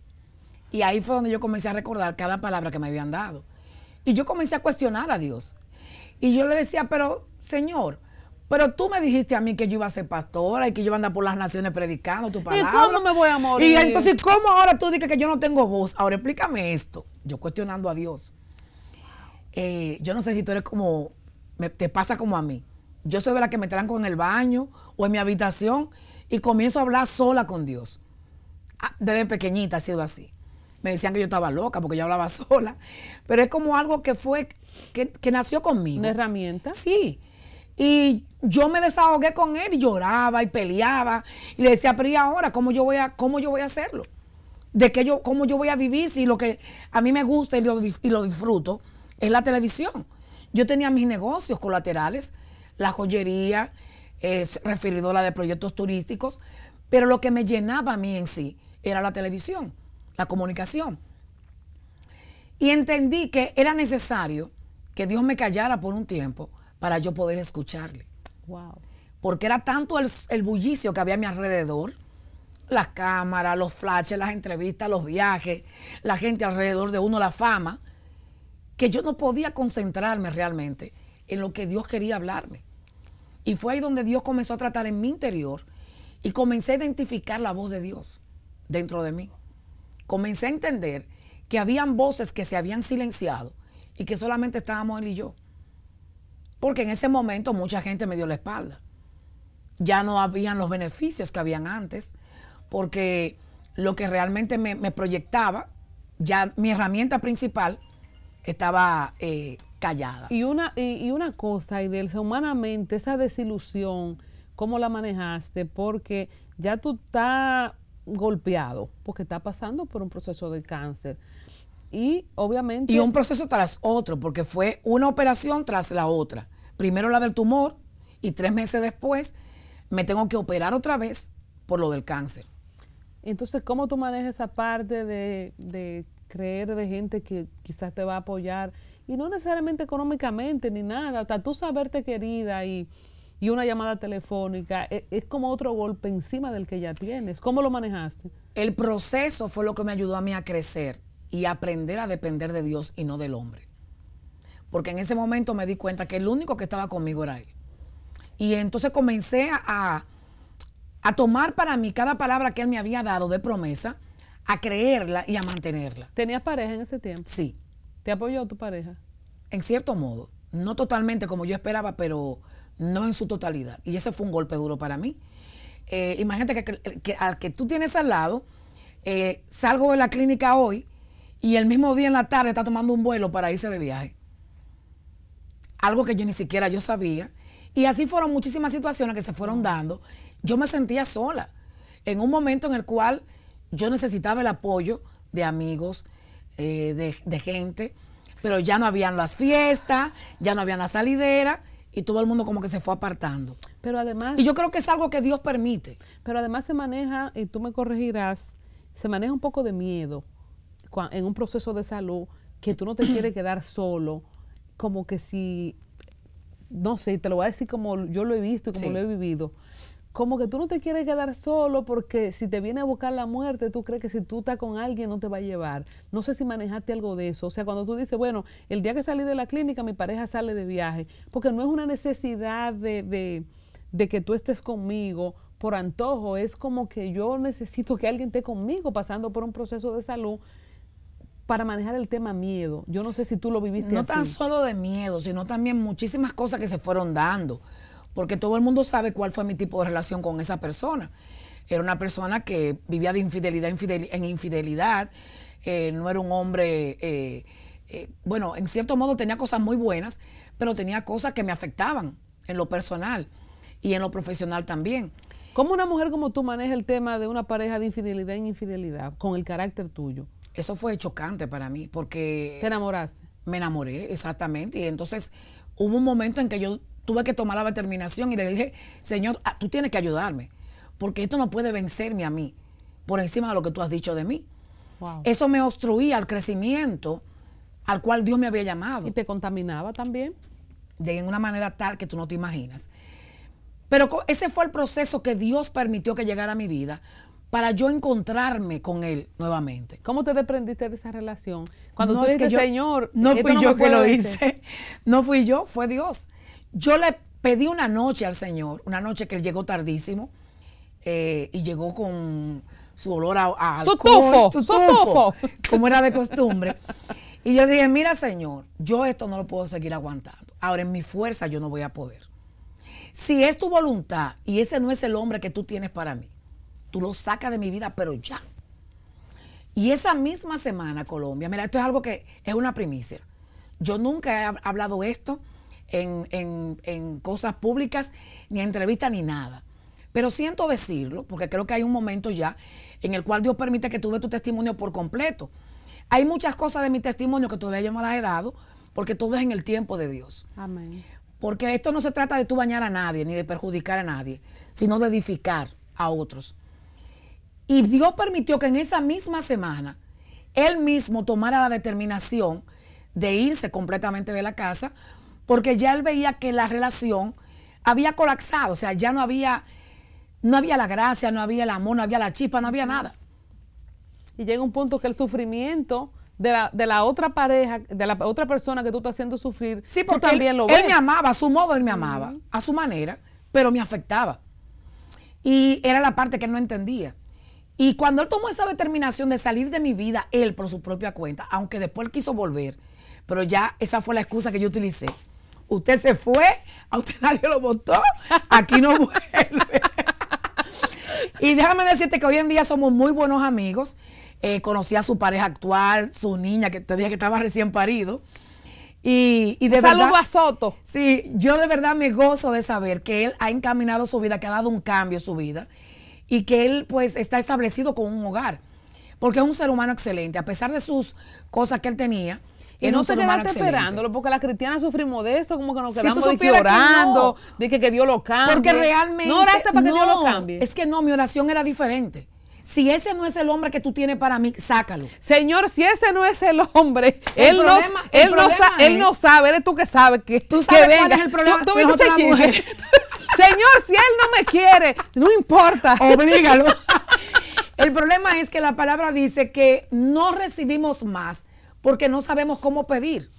Y ahí fue donde yo comencé a recordar cada palabra que me habían dado. Y yo comencé a cuestionar a Dios. Y yo le decía, pero Señor, pero tú me dijiste a mí que yo iba a ser pastora y que yo iba a andar por las naciones predicando tu palabra. ¿Y cómo me voy a morir? Y entonces, ¿cómo ahora tú dices que yo no tengo voz? Ahora explícame esto. Yo cuestionando a Dios. Eh, yo no sé si tú eres como, te pasa como a mí yo soy de la que me tranco en el baño o en mi habitación y comienzo a hablar sola con Dios. Ah, desde pequeñita ha sido así. Me decían que yo estaba loca porque yo hablaba sola, pero es como algo que fue, que, nació conmigo. Una herramienta. Sí. Y yo me desahogué con él y lloraba y peleaba y le decía, pero ahora cómo yo voy a, cómo yo voy a hacerlo? ¿De que yo, cómo yo voy a vivir si lo que a mí me gusta y lo disfruto es la televisión? Yo tenía mis negocios colaterales, la joyería, es la de proyectos turísticos, pero lo que me llenaba a mí en sí era la televisión, la comunicación. Y entendí que era necesario que Dios me callara por un tiempo para yo poder escucharle. Porque era tanto el, el bullicio que había a mi alrededor, las cámaras, los flashes, las entrevistas, los viajes, la gente alrededor de uno, la fama, que yo no podía concentrarme realmente en lo que Dios quería hablarme. Y fue ahí donde Dios comenzó a tratar en mi interior y comencé a identificar la voz de Dios dentro de mí. Comencé a entender que habían voces que se habían silenciado y que solamente estábamos él y yo. Porque en ese momento mucha gente me dio la espalda. Ya no habían los beneficios que habían antes, porque lo que realmente me, proyectaba, ya mi herramienta principal estaba eh, y una, y, una cosa, Idelsa, humanamente, esa desilusión, ¿cómo la manejaste? Porque ya tú estás golpeado, porque estás pasando por un proceso de cáncer. Y obviamente... Y un proceso tras otro, porque fue una operación tras la otra. Primero la del tumor y tres meses después me tengo que operar otra vez por lo del cáncer. Entonces, ¿cómo tú manejas esa parte de, de creer de gente que quizás te va a apoyar y no necesariamente económicamente ni nada, hasta tú saberte querida y, una llamada telefónica, e, es, como otro golpe encima del que ya tienes. ¿Cómo lo manejaste? El proceso fue lo que me ayudó a mí a crecer y aprender a depender de Dios y no del hombre. Porque en ese momento me di cuenta que el único que estaba conmigo era Él. Y entonces comencé a, a tomar para mí cada palabra que Él me había dado de promesa, a creerla y a mantenerla. ¿Tenías pareja en ese tiempo? Sí. ¿Te apoyó tu pareja? En cierto modo, no totalmente como yo esperaba, pero no en su totalidad. Y ese fue un golpe duro para mí. Eh, imagínate que, al que tú tienes al lado, eh, salgo de la clínica hoy y el mismo día en la tarde está tomando un vuelo para irse de viaje. Algo que yo ni siquiera yo sabía. Y así fueron muchísimas situaciones que se fueron dando. Yo me sentía sola en un momento en el cual yo necesitaba el apoyo de amigos, eh, de, gente, pero ya no habían las fiestas, ya no habían las salidera y todo el mundo como que se fue apartando. Pero además... Y yo creo que es algo que Dios permite. Pero además se maneja, y tú me corregirás, se maneja un poco de miedo en un proceso de salud que tú no te quieres quedar solo, como que si, no sé, te lo voy a decir como yo lo he visto y como lo he vivido como que tú no te quieres quedar solo porque si te viene a buscar la muerte, tú crees que si tú estás con alguien no te va a llevar. No sé si manejaste algo de eso. O sea, cuando tú dices, bueno, el día que salí de la clínica mi pareja sale de viaje, porque no es una necesidad de, de, que tú estés conmigo por antojo, es como que yo necesito que alguien esté conmigo pasando por un proceso de salud para manejar el tema miedo. Yo no sé si tú lo viviste. No tan solo de miedo, sino también muchísimas cosas que se fueron dando porque todo el mundo sabe cuál fue mi tipo de relación con esa persona. Era una persona que vivía de infidelidad, en infidelidad, eh, no era un hombre, eh, eh, bueno, en cierto modo tenía cosas muy buenas, pero tenía cosas que me afectaban en lo personal y en lo profesional también. ¿Cómo una mujer como tú maneja el tema de una pareja de infidelidad en infidelidad con el carácter tuyo? Eso fue chocante para mí porque... ¿Te enamoraste? Me enamoré, exactamente. Y entonces hubo un momento en que yo tuve que tomar la determinación y le dije, Señor, ah, tú tienes que ayudarme, porque esto no puede vencerme a mí, por encima de lo que tú has dicho de mí. Eso me obstruía al crecimiento al cual Dios me había llamado. ¿Y te contaminaba también? De una manera tal que tú no te imaginas. Pero ese fue el proceso que Dios permitió que llegara a mi vida para yo encontrarme con Él nuevamente. ¿Cómo te desprendiste de esa relación? Cuando tú dices, Señor, no fui yo que lo hice. No fui yo, fue Dios. Yo le pedí una noche al Señor, una noche que él llegó tardísimo eh, y llegó con su olor a, su como era de costumbre. Y yo dije, mira Señor, yo esto no lo puedo seguir aguantando. Ahora en mi fuerza yo no voy a poder. Si es tu voluntad y ese no es el hombre que tú tienes para mí, tú lo sacas de mi vida, pero ya. Y esa misma semana, Colombia, mira, esto es algo que es una primicia. Yo nunca he hablado esto en, cosas públicas, ni entrevistas, ni nada. Pero siento decirlo, porque creo que hay un momento ya en el cual Dios permite que tú veas tu testimonio por completo. Hay muchas cosas de mi testimonio que todavía yo no las he dado, porque todo es en el tiempo de Dios. Amén. Porque esto no se trata de tú bañar a nadie, ni de perjudicar a nadie, sino de edificar a otros. Y Dios permitió que en esa misma semana, Él mismo tomara la determinación de irse completamente de la casa, porque ya él veía que la relación había colapsado, o sea, ya no había, no había la gracia, no había el amor, no había la chispa, no había nada. Y llega un punto que el sufrimiento de la, otra pareja, de la otra persona que tú estás haciendo sufrir, sí, porque también él, lo Él me amaba, a su modo él me amaba, a su manera, pero me afectaba. Y era la parte que él no entendía. Y cuando él tomó esa determinación de salir de mi vida, él por su propia cuenta, aunque después él quiso volver, pero ya esa fue la excusa que yo utilicé. Usted se fue, a usted nadie lo votó, aquí no vuelve. y déjame decirte que hoy en día somos muy buenos amigos. Eh, conocí a su pareja actual, su niña, que te dije que estaba recién parido. Y, de saludo a Soto. Sí, yo de verdad me gozo de saber que él ha encaminado su vida, que ha dado un cambio en su vida y que él pues está establecido con un hogar. Porque es un ser humano excelente, a pesar de sus cosas que él tenía, y, no te quedaste esperándolo, porque las cristianas sufrimos de eso, como que nos quedamos si de que de que, Dios lo cambie. Porque realmente. No oraste para que Dios lo cambie. Es que no, mi oración era diferente. Si ese no es el hombre que tú tienes para mí, sácalo. Señor, si ese no es el hombre, él, no, no sabe, eres tú que sabes que, ¿Tú sabes que es el problema ¿Tú, la mujer. Señor, si él no me quiere, no importa. Oblígalo. el problema es que la palabra dice que no recibimos más porque no sabemos cómo pedir.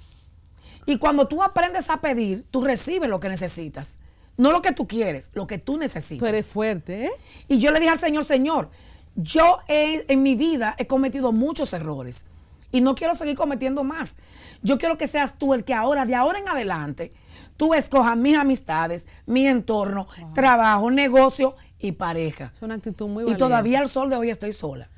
Y cuando tú aprendes a pedir, tú recibes lo que necesitas. No lo que tú quieres, lo que tú necesitas. Tú eres fuerte, ¿eh? Y yo le dije al Señor, Señor, yo en mi vida he cometido muchos errores y no quiero seguir cometiendo más. Yo quiero que seas tú el que ahora, de ahora en adelante, tú escojas mis amistades, mi entorno, trabajo, negocio y pareja. Es una actitud muy buena. Y todavía al sol de hoy estoy sola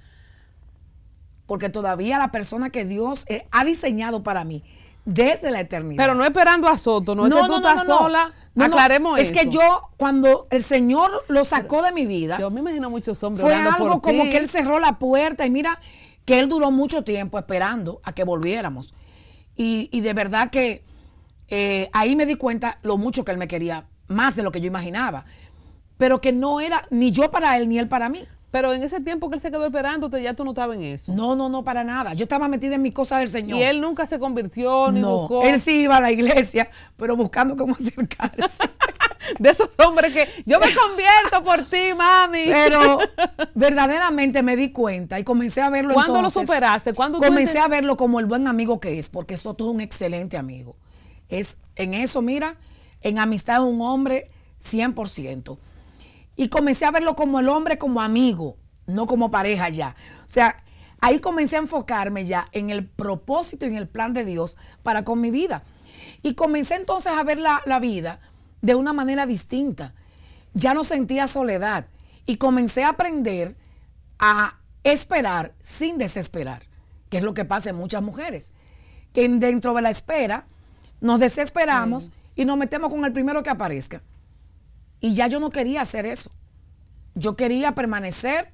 porque todavía la persona que Dios eh, ha diseñado para mí desde la eternidad. Pero no esperando a Soto, no, esperando a no, no, sola. Aclaremos es eso. Es que yo, cuando el Señor lo sacó de mi vida. me imagino muchos hombres. Fue algo como que Él cerró la puerta y mira que Él duró mucho tiempo esperando a que volviéramos. Y, de verdad que eh, ahí me di cuenta lo mucho que Él me quería, más de lo que yo imaginaba. Pero que no era ni yo para Él ni Él para mí. Pero en ese tiempo que él se quedó esperándote, ya tú no estabas en eso. No, no, no, para nada. Yo estaba metida en mis cosas del Señor. Y él nunca se convirtió ni no, buscó. Él sí iba a la iglesia, pero buscando cómo acercarse. de esos hombres que yo me convierto por ti, mami. Pero verdaderamente me di cuenta y comencé a verlo ¿Cuándo lo superaste? ¿Cuándo comencé a verlo como el buen amigo que es, porque Soto es un excelente amigo. Es en eso, mira, en amistad un hombre 100% y comencé a verlo como el hombre, como amigo, no como pareja ya. O sea, ahí comencé a enfocarme ya en el propósito y en el plan de Dios para con mi vida. Y comencé entonces a ver la, vida de una manera distinta. Ya no sentía soledad y comencé a aprender a esperar sin desesperar, que es lo que pasa en muchas mujeres, que dentro de la espera nos desesperamos mm. y nos metemos con el primero que aparezca. Y ya yo no quería hacer eso. Yo quería permanecer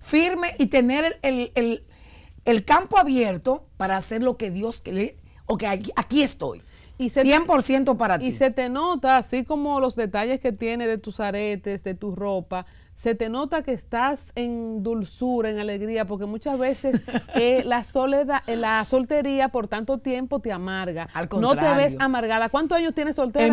firme y tener el, campo abierto para hacer lo que Dios quiere. Ok, aquí, aquí estoy. Y 100% ciento para ti. Y se te nota, así como los detalles que tiene de tus aretes, de tu ropa, se te nota que estás en dulzura, en alegría, porque muchas veces eh, la soledad, eh, la soltería por tanto tiempo te amarga. Al contrario. No te ves amargada. ¿Cuántos años tienes soltera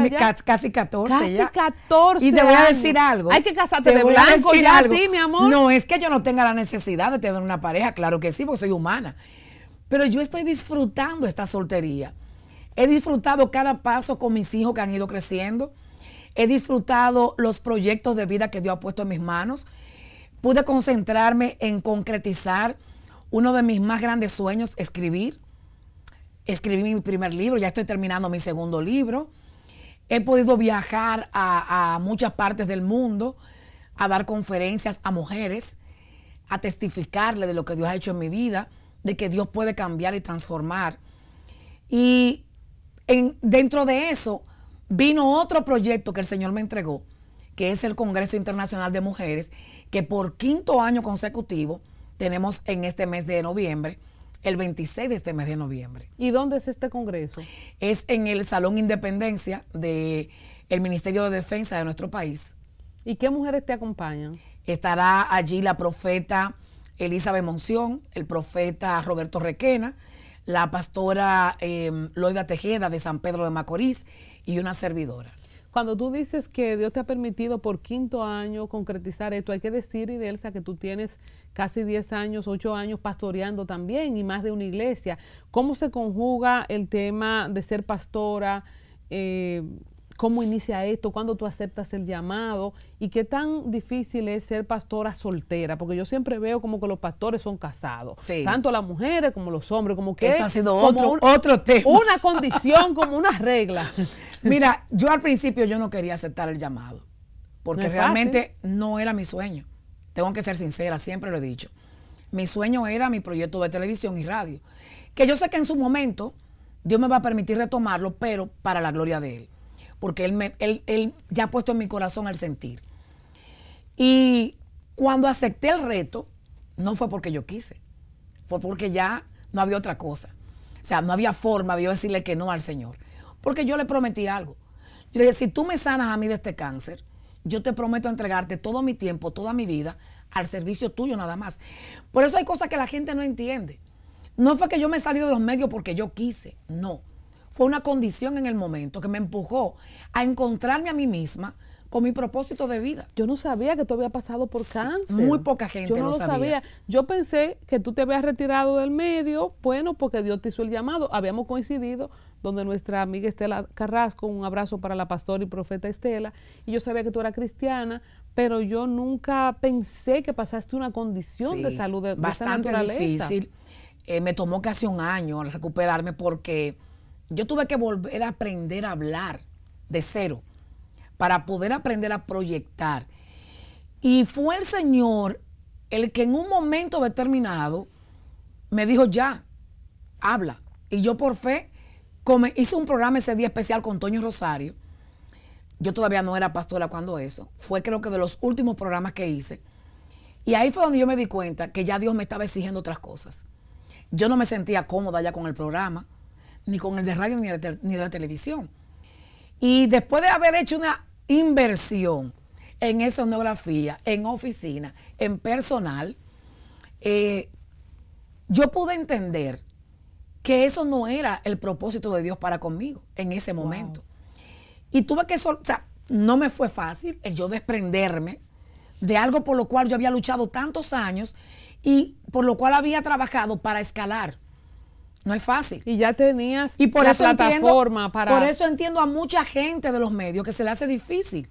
Casi 14 Casi 14 Y te voy a decir algo. Hay que casarte de blanco ya a ti, mi amor. No, es que yo no tenga la necesidad de tener una pareja, claro que sí, porque soy humana. Pero yo estoy disfrutando esta soltería. He disfrutado cada paso con mis hijos que han ido creciendo He disfrutado los proyectos de vida que Dios ha puesto en mis manos. Pude concentrarme en concretizar uno de mis más grandes sueños, escribir. Escribí mi primer libro, ya estoy terminando mi segundo libro. He podido viajar a, muchas partes del mundo a dar conferencias a mujeres, a testificarle de lo que Dios ha hecho en mi vida, de que Dios puede cambiar y transformar. Y en, dentro de eso, vino otro proyecto que el Señor me entregó, que es el Congreso Internacional de Mujeres, que por quinto año consecutivo tenemos en este mes de noviembre, el 26 de este mes de noviembre. ¿Y dónde es este congreso? Es en el Salón Independencia del Ministerio de Defensa de nuestro país. ¿Y qué mujeres te acompañan? Estará allí la profeta Elizabeth Monción, el profeta Roberto Requena, la pastora em, Loida Tejeda de San Pedro de Macorís, y una servidora. Cuando tú dices que Dios te ha permitido por quinto año concretizar esto, hay que decir, Idelsa, que tú tienes casi 10 años, 8 años pastoreando también y más de una iglesia. ¿Cómo se conjuga el tema de ser pastora eh, cómo inicia esto, cuándo tú aceptas el llamado y qué tan difícil es ser pastora soltera, porque yo siempre veo como que los pastores son casados, tanto las mujeres como los hombres, como que eso ha sido otro, tema. Una condición, como una regla. Mira, yo al principio yo no quería aceptar el llamado, porque realmente no era mi sueño. Tengo que ser sincera, siempre lo he dicho. Mi sueño era mi proyecto de televisión y radio, que yo sé que en su momento Dios me va a permitir retomarlo, pero para la gloria de Él porque él, me, él, él ya ha puesto en mi corazón el sentir. Y cuando acepté el reto, no fue porque yo quise, fue porque ya no había otra cosa. O sea, no había forma de yo decirle que no al Señor, porque yo le prometí algo. Yo le dije, si tú me sanas a mí de este cáncer, yo te prometo entregarte todo mi tiempo, toda mi vida, al servicio tuyo nada más. Por eso hay cosas que la gente no entiende. No fue que yo me salí de los medios porque yo quise, no fue una condición en el momento que me empujó a encontrarme a mí misma con mi propósito de vida. Yo no sabía que tú había pasado por cáncer. Muy poca gente Yo no lo, sabía. Yo pensé que tú te habías retirado del medio, bueno, porque Dios te hizo el llamado. Habíamos coincidido donde nuestra amiga Estela Carrasco, un abrazo para la pastora y profeta Estela, y yo sabía que tú eras cristiana, pero yo nunca pensé que pasaste una condición de salud de, bastante difícil. Eh, me tomó casi un año recuperarme porque yo tuve que volver a aprender a hablar de cero para poder aprender a proyectar. Y fue el Señor el que en un momento determinado me dijo, ya, habla. Y yo por fe hice un programa ese día especial con Toño Rosario. Yo todavía no era pastora cuando eso. Fue creo que de los últimos programas que hice. Y ahí fue donde yo me di cuenta que ya Dios me estaba exigiendo otras cosas. Yo no me sentía cómoda ya con el programa ni con el de radio ni, de, ni de televisión. Y después de haber hecho una inversión en escenografía, en oficina, en personal, eh, yo pude entender que eso no era el propósito de Dios para conmigo en ese momento. Y tuve que, o sea, no me fue fácil el yo desprenderme de algo por lo cual yo había luchado tantos años y por lo cual había trabajado para escalar. No es fácil. Y ya tenías y por la eso plataforma para. Por eso entiendo a mucha gente de los medios que se le hace difícil.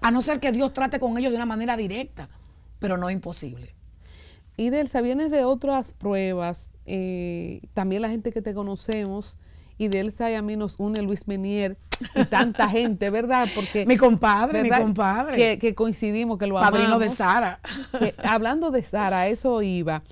A no ser que Dios trate con ellos de una manera directa, pero no imposible. Y Delsa, vienes de otras pruebas. Eh, también la gente que te conocemos y delsa y a mí nos une Luis Menier y tanta gente, ¿verdad? Porque mi compadre, mi compadre. Que, coincidimos, que lo Padrino Padrino de Sara. hablando de Sara, eso iba.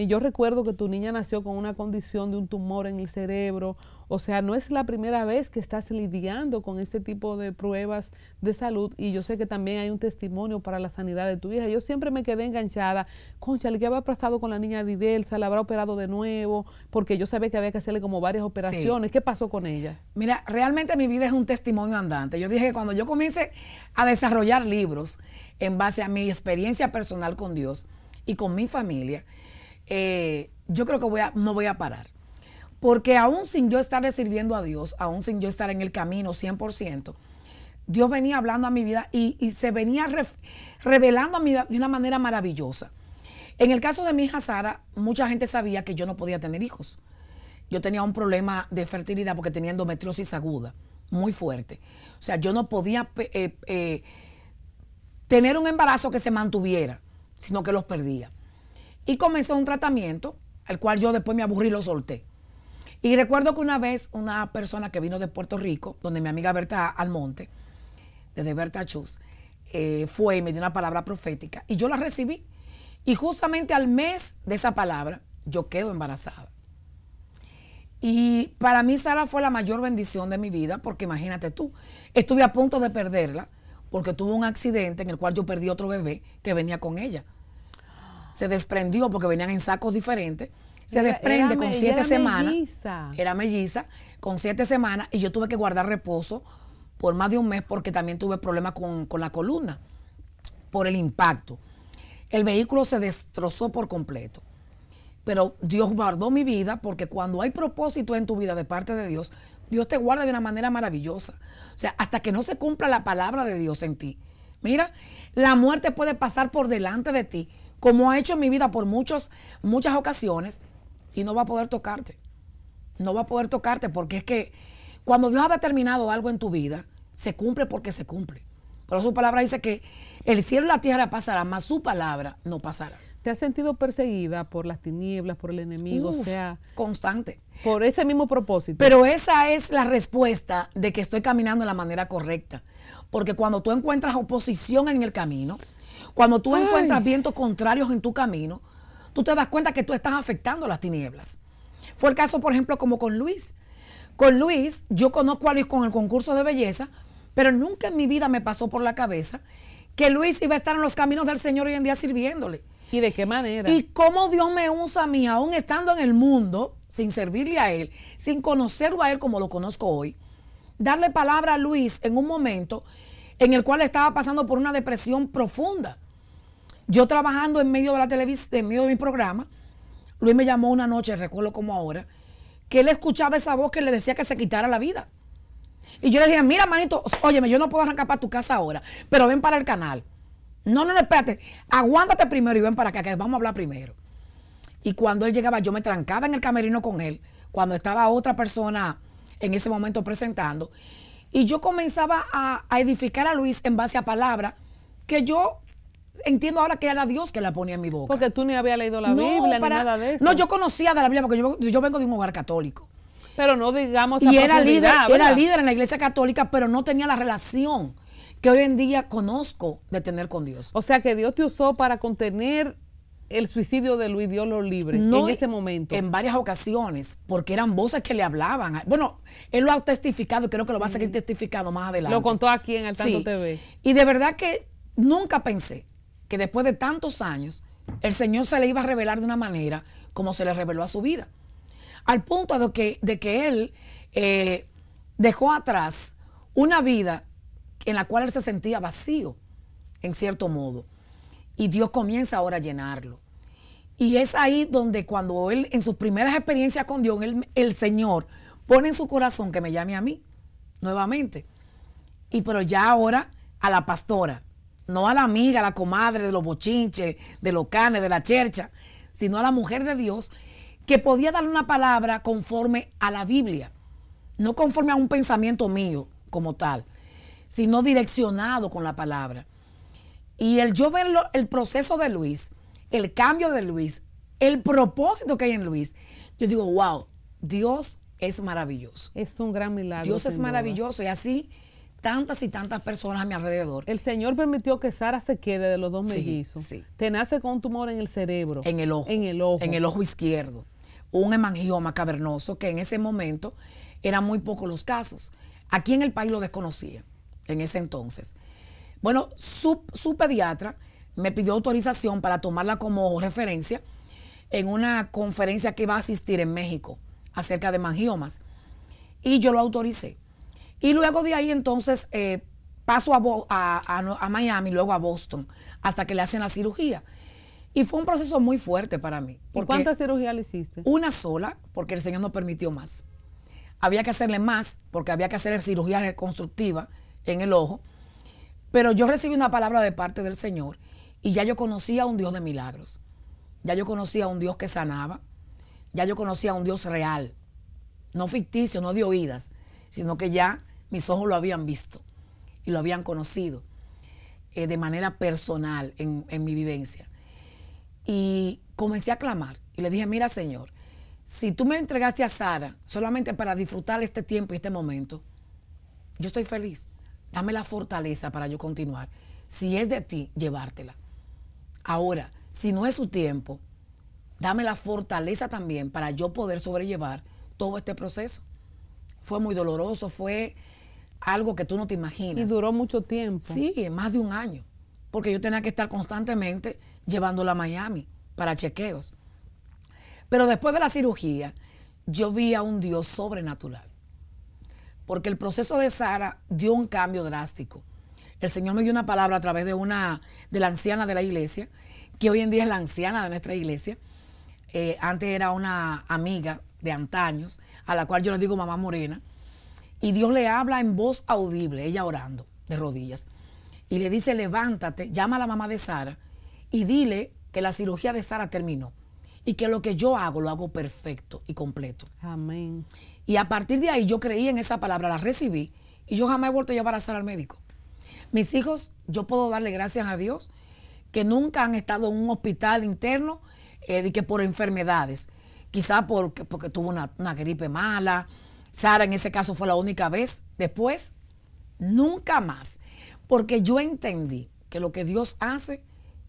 Y yo recuerdo que tu niña nació con una condición de un tumor en el cerebro. O sea, no es la primera vez que estás lidiando con este tipo de pruebas de salud. Y yo sé que también hay un testimonio para la sanidad de tu hija. Yo siempre me quedé enganchada. Concha, ¿qué había pasado con la niña Didelsa? ¿La habrá operado de nuevo? Porque yo sabía que había que hacerle como varias operaciones. ¿Qué pasó con ella? Mira, realmente mi vida es un testimonio andante. Yo dije que cuando yo comencé a desarrollar libros en base a mi experiencia personal con Dios y con mi familia, eh, yo creo que voy a, no voy a parar. Porque aún sin yo estar sirviendo a Dios, aún sin yo estar en el camino 100%, Dios venía hablando a mi vida y, se venía revelando a mi vida de una manera maravillosa. En el caso de mi hija Sara, mucha gente sabía que yo no podía tener hijos. Yo tenía un problema de fertilidad porque tenía endometriosis aguda, muy fuerte. O sea, yo no podía eh, eh, tener un embarazo que se mantuviera, sino que los perdía y comenzó un tratamiento, al cual yo después me aburrí y lo solté. Y recuerdo que una vez una persona que vino de Puerto Rico, donde mi amiga Berta Almonte, desde Berta Chus, eh, fue y me dio una palabra profética y yo la recibí. Y justamente al mes de esa palabra, yo quedo embarazada. Y para mí Sara fue la mayor bendición de mi vida, porque imagínate tú, estuve a punto de perderla porque tuvo un accidente en el cual yo perdí otro bebé que venía con ella se desprendió porque venían en sacos diferentes. Se desprende con siete era semanas. Melliza. Era melliza, con siete semanas, y yo tuve que guardar reposo por más de un mes porque también tuve problemas con, con la columna por el impacto. El vehículo se destrozó por completo. Pero Dios guardó mi vida porque cuando hay propósito en tu vida de parte de Dios, Dios te guarda de una manera maravillosa. O sea, hasta que no se cumpla la palabra de Dios en ti. Mira, la muerte puede pasar por delante de ti, como ha hecho en mi vida por muchos, muchas ocasiones, y no va a poder tocarte. No va a poder tocarte porque es que cuando Dios ha determinado algo en tu vida, se cumple porque se cumple. Pero su palabra dice que el cielo y la tierra pasarán más su palabra no pasará. ¿Te has sentido perseguida por las tinieblas, por el enemigo? sea, constante. Por ese mismo propósito. Pero esa es la respuesta de que estoy caminando de la manera correcta. Porque cuando tú encuentras oposición en el camino, cuando tú encuentras vientos contrarios en tu camino, tú te das cuenta que tú estás afectando las tinieblas. Fue el caso, por ejemplo, como con Luis. Con Luis, yo conozco a Luis con el concurso de belleza, pero nunca en mi vida me pasó por la cabeza que Luis iba a estar en los caminos del Señor hoy en día sirviéndole. ¿Y de qué manera? Y cómo Dios me usa a mí, aún estando en el mundo, sin servirle a Él, sin conocerlo a Él como lo conozco hoy, darle palabra a Luis en un momento en el cual estaba pasando por una depresión profunda. Yo trabajando en medio de la televisión, en medio de mi programa, Luis me llamó una noche, recuerdo como ahora, que él escuchaba esa voz que le decía que se quitara la vida. Y yo le dije, mira, manito, óyeme, yo no puedo arrancar para tu casa ahora, pero ven para el canal. No, no, no, espérate, aguántate primero y ven para acá, que vamos a hablar primero. Y cuando él llegaba, yo me trancaba en el camerino con él, cuando estaba otra persona en ese momento presentando, y yo comenzaba a, edificar a Luis en base a palabras que yo entiendo ahora que era Dios que la ponía en mi boca. Porque tú ni habías leído la Biblia ni nada de eso. No, yo conocía de la Biblia porque yo, vengo de un hogar católico. Pero no digamos Y era líder, era líder en la iglesia católica, pero no tenía la relación que hoy en día conozco de tener con Dios. O sea que Dios te usó para contener el suicidio de Luis dio lo libre en ese momento. En varias ocasiones, porque eran voces que le hablaban. Bueno, él lo ha testificado y creo que lo va a seguir testificado más adelante. Lo contó aquí en el TV. Y de verdad que nunca pensé que después de tantos años el Señor se le iba a revelar de una manera como se le reveló a su vida. Al punto de que, de que él eh, dejó atrás una vida en la cual él se sentía vacío, en cierto modo. Y Dios comienza ahora a llenarlo. Y es ahí donde cuando él, en sus primeras experiencias con Dios, el Señor pone en su corazón que me llame a mí, nuevamente. Y pero ya ahora a la pastora, no a la amiga, a la comadre de los bochinches, de los canes, de la chercha, sino a la mujer de Dios que podía dar una palabra conforme a la Biblia, no conforme a un pensamiento mío como tal, sino direccionado con la palabra. Y el yo ver el proceso de Luis, el cambio de Luis, el propósito que hay en Luis, yo digo, wow, Dios es maravilloso. Es un gran milagro. Dios es maravilloso y así tantas y tantas personas a mi alrededor. El Señor permitió que Sara se quede de los dos mellizos. Sí, Te nace con un tumor en el cerebro. En el ojo. En el ojo. En el ojo izquierdo. Un hemangioma cavernoso que en ese momento eran muy pocos los casos. Aquí en el país lo desconocían en ese entonces. Bueno, su, pediatra me pidió autorización para tomarla como referencia en una conferencia que iba a asistir en México acerca de mangiomas. Y yo lo autoricé. Y luego de ahí entonces eh, paso a, Miami, luego a Boston, hasta que le hacen la cirugía. Y fue un proceso muy fuerte para mí. ¿Y cuántas cirugías le hiciste? Una sola, porque el Señor no permitió más. Había que hacerle más, porque había que hacer cirugía reconstructiva en el ojo, pero yo recibí una palabra de parte del Señor y ya yo conocía a un Dios de milagros. Ya yo conocía a un Dios que sanaba. Ya yo conocía a un Dios real. No ficticio, no de oídas, sino que ya mis ojos lo habían visto y lo habían conocido eh, de manera personal en, en mi vivencia. Y comencé a clamar y le dije, mira Señor, si tú me entregaste a Sara solamente para disfrutar este tiempo y este momento, yo estoy feliz. Dame la fortaleza para yo continuar. Si es de ti, llevártela. Ahora, si no es su tiempo, dame la fortaleza también para yo poder sobrellevar todo este proceso. Fue muy doloroso, fue algo que tú no te imaginas. Y duró mucho tiempo. Sí, más de un año, porque yo tenía que estar constantemente llevándola a Miami para chequeos. Pero después de la cirugía, yo vi a un Dios sobrenatural porque el proceso de Sara dio un cambio drástico. El Señor me dio una palabra a través de una, de la anciana de la iglesia, que hoy en día es la anciana de nuestra iglesia. Eh, antes era una amiga de antaños, a la cual yo le digo mamá morena. Y Dios le habla en voz audible, ella orando de rodillas. Y le dice, levántate, llama a la mamá de Sara y dile que la cirugía de Sara terminó y que lo que yo hago lo hago perfecto y completo. Amén. Y a partir de ahí yo creí en esa palabra, la recibí y yo jamás he vuelto a llevar a al médico. Mis hijos, yo puedo darle gracias a Dios que nunca han estado en un hospital interno eh, que por enfermedades. Quizá porque, porque tuvo una gripe mala. Sara en ese caso fue la única vez. Después, nunca más. Porque yo entendí que lo que Dios hace,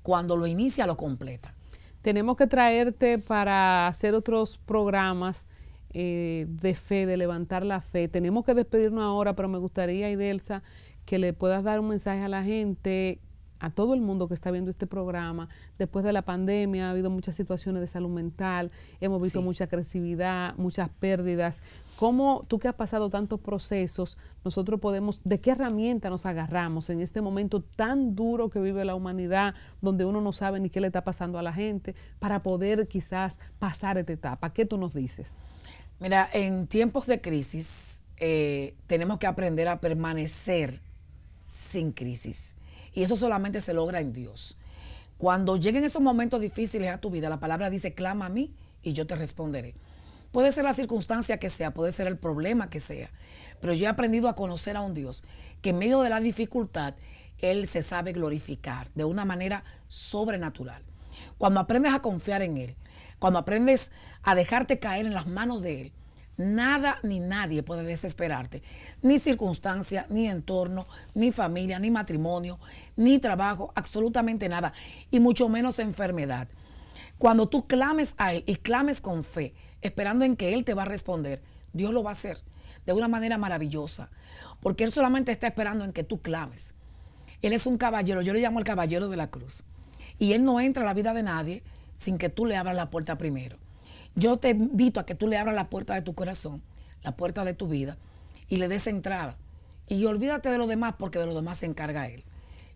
cuando lo inicia, lo completa tenemos que traerte para hacer otros programas eh, de fe, de levantar la fe. Tenemos que despedirnos ahora, pero me gustaría, Idelsa, que le puedas dar un mensaje a la gente a todo el mundo que está viendo este programa. Después de la pandemia ha habido muchas situaciones de salud mental, hemos visto mucha agresividad, muchas pérdidas. ¿Cómo tú que has pasado tantos procesos, nosotros podemos, de qué herramienta nos agarramos en este momento tan duro que vive la humanidad, donde uno no sabe ni qué le está pasando a la gente, para poder quizás pasar esta etapa? ¿Qué tú nos dices? Mira, en tiempos de crisis eh, tenemos que aprender a permanecer sin crisis y eso solamente se logra en Dios. Cuando lleguen esos momentos difíciles a tu vida, la palabra dice, clama a mí y yo te responderé. Puede ser la circunstancia que sea, puede ser el problema que sea, pero yo he aprendido a conocer a un Dios que en medio de la dificultad, Él se sabe glorificar de una manera sobrenatural. Cuando aprendes a confiar en Él, cuando aprendes a dejarte caer en las manos de Él, Nada ni nadie puede desesperarte. Ni circunstancia, ni entorno, ni familia, ni matrimonio, ni trabajo, absolutamente nada. Y mucho menos enfermedad. Cuando tú clames a Él y clames con fe, esperando en que Él te va a responder, Dios lo va a hacer de una manera maravillosa. Porque Él solamente está esperando en que tú clames. Él es un caballero, yo le llamo el caballero de la cruz. Y Él no entra a la vida de nadie sin que tú le abras la puerta primero. Yo te invito a que tú le abras la puerta de tu corazón, la puerta de tu vida, y le des entrada. Y olvídate de lo demás, porque de lo demás se encarga Él.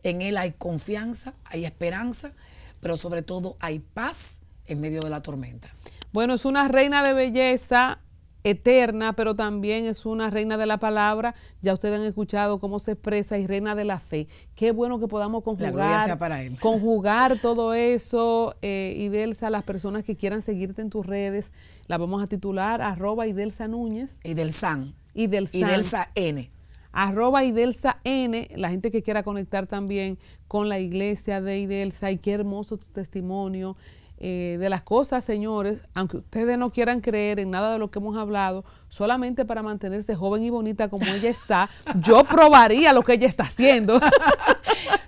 En Él hay confianza, hay esperanza, pero sobre todo hay paz en medio de la tormenta. Bueno, es una reina de belleza eterna, pero también es una reina de la palabra. Ya ustedes han escuchado cómo se expresa y reina de la fe. Qué bueno que podamos conjugar, conjugar todo eso. Eh, Idelsa, las personas que quieran seguirte en tus redes, la vamos a titular arroba Idelsa Núñez. Idelsan. Idelsan. Idelsa N arroba Idelsa N, la gente que quiera conectar también con la iglesia de Idelsa y qué hermoso tu testimonio, eh, de las cosas, señores, aunque ustedes no quieran creer en nada de lo que hemos hablado, solamente para mantenerse joven y bonita como ella está, yo probaría lo que ella está haciendo.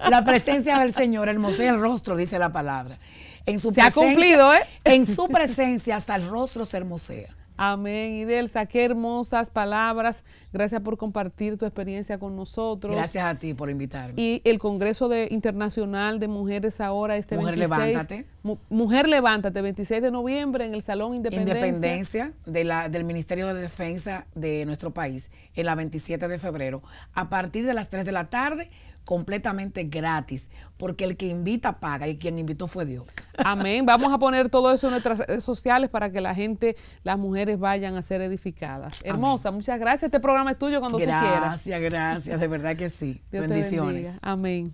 La presencia del Señor hermosea el rostro, dice la palabra. En su se ha cumplido, ¿eh? En su presencia hasta el rostro se hermosea. Amén. Idelsa, qué hermosas palabras. Gracias por compartir tu experiencia con nosotros. Gracias a ti por invitarme. Y el Congreso de, Internacional de Mujeres ahora este Mujer Levántate. Mujer Levántate, 26 de noviembre en el Salón Independencia. Independencia del Ministerio de Defensa de nuestro país, en la 27 de febrero, a partir de las 3 de la tarde completamente gratis, porque el que invita paga y quien invitó fue Dios. Amén. Vamos a poner todo eso en nuestras redes sociales para que la gente, las mujeres vayan a ser edificadas. Hermosa, muchas gracias. Este programa es tuyo cuando tú quieras. Gracias, gracias, de verdad que sí. Bendiciones. Amén.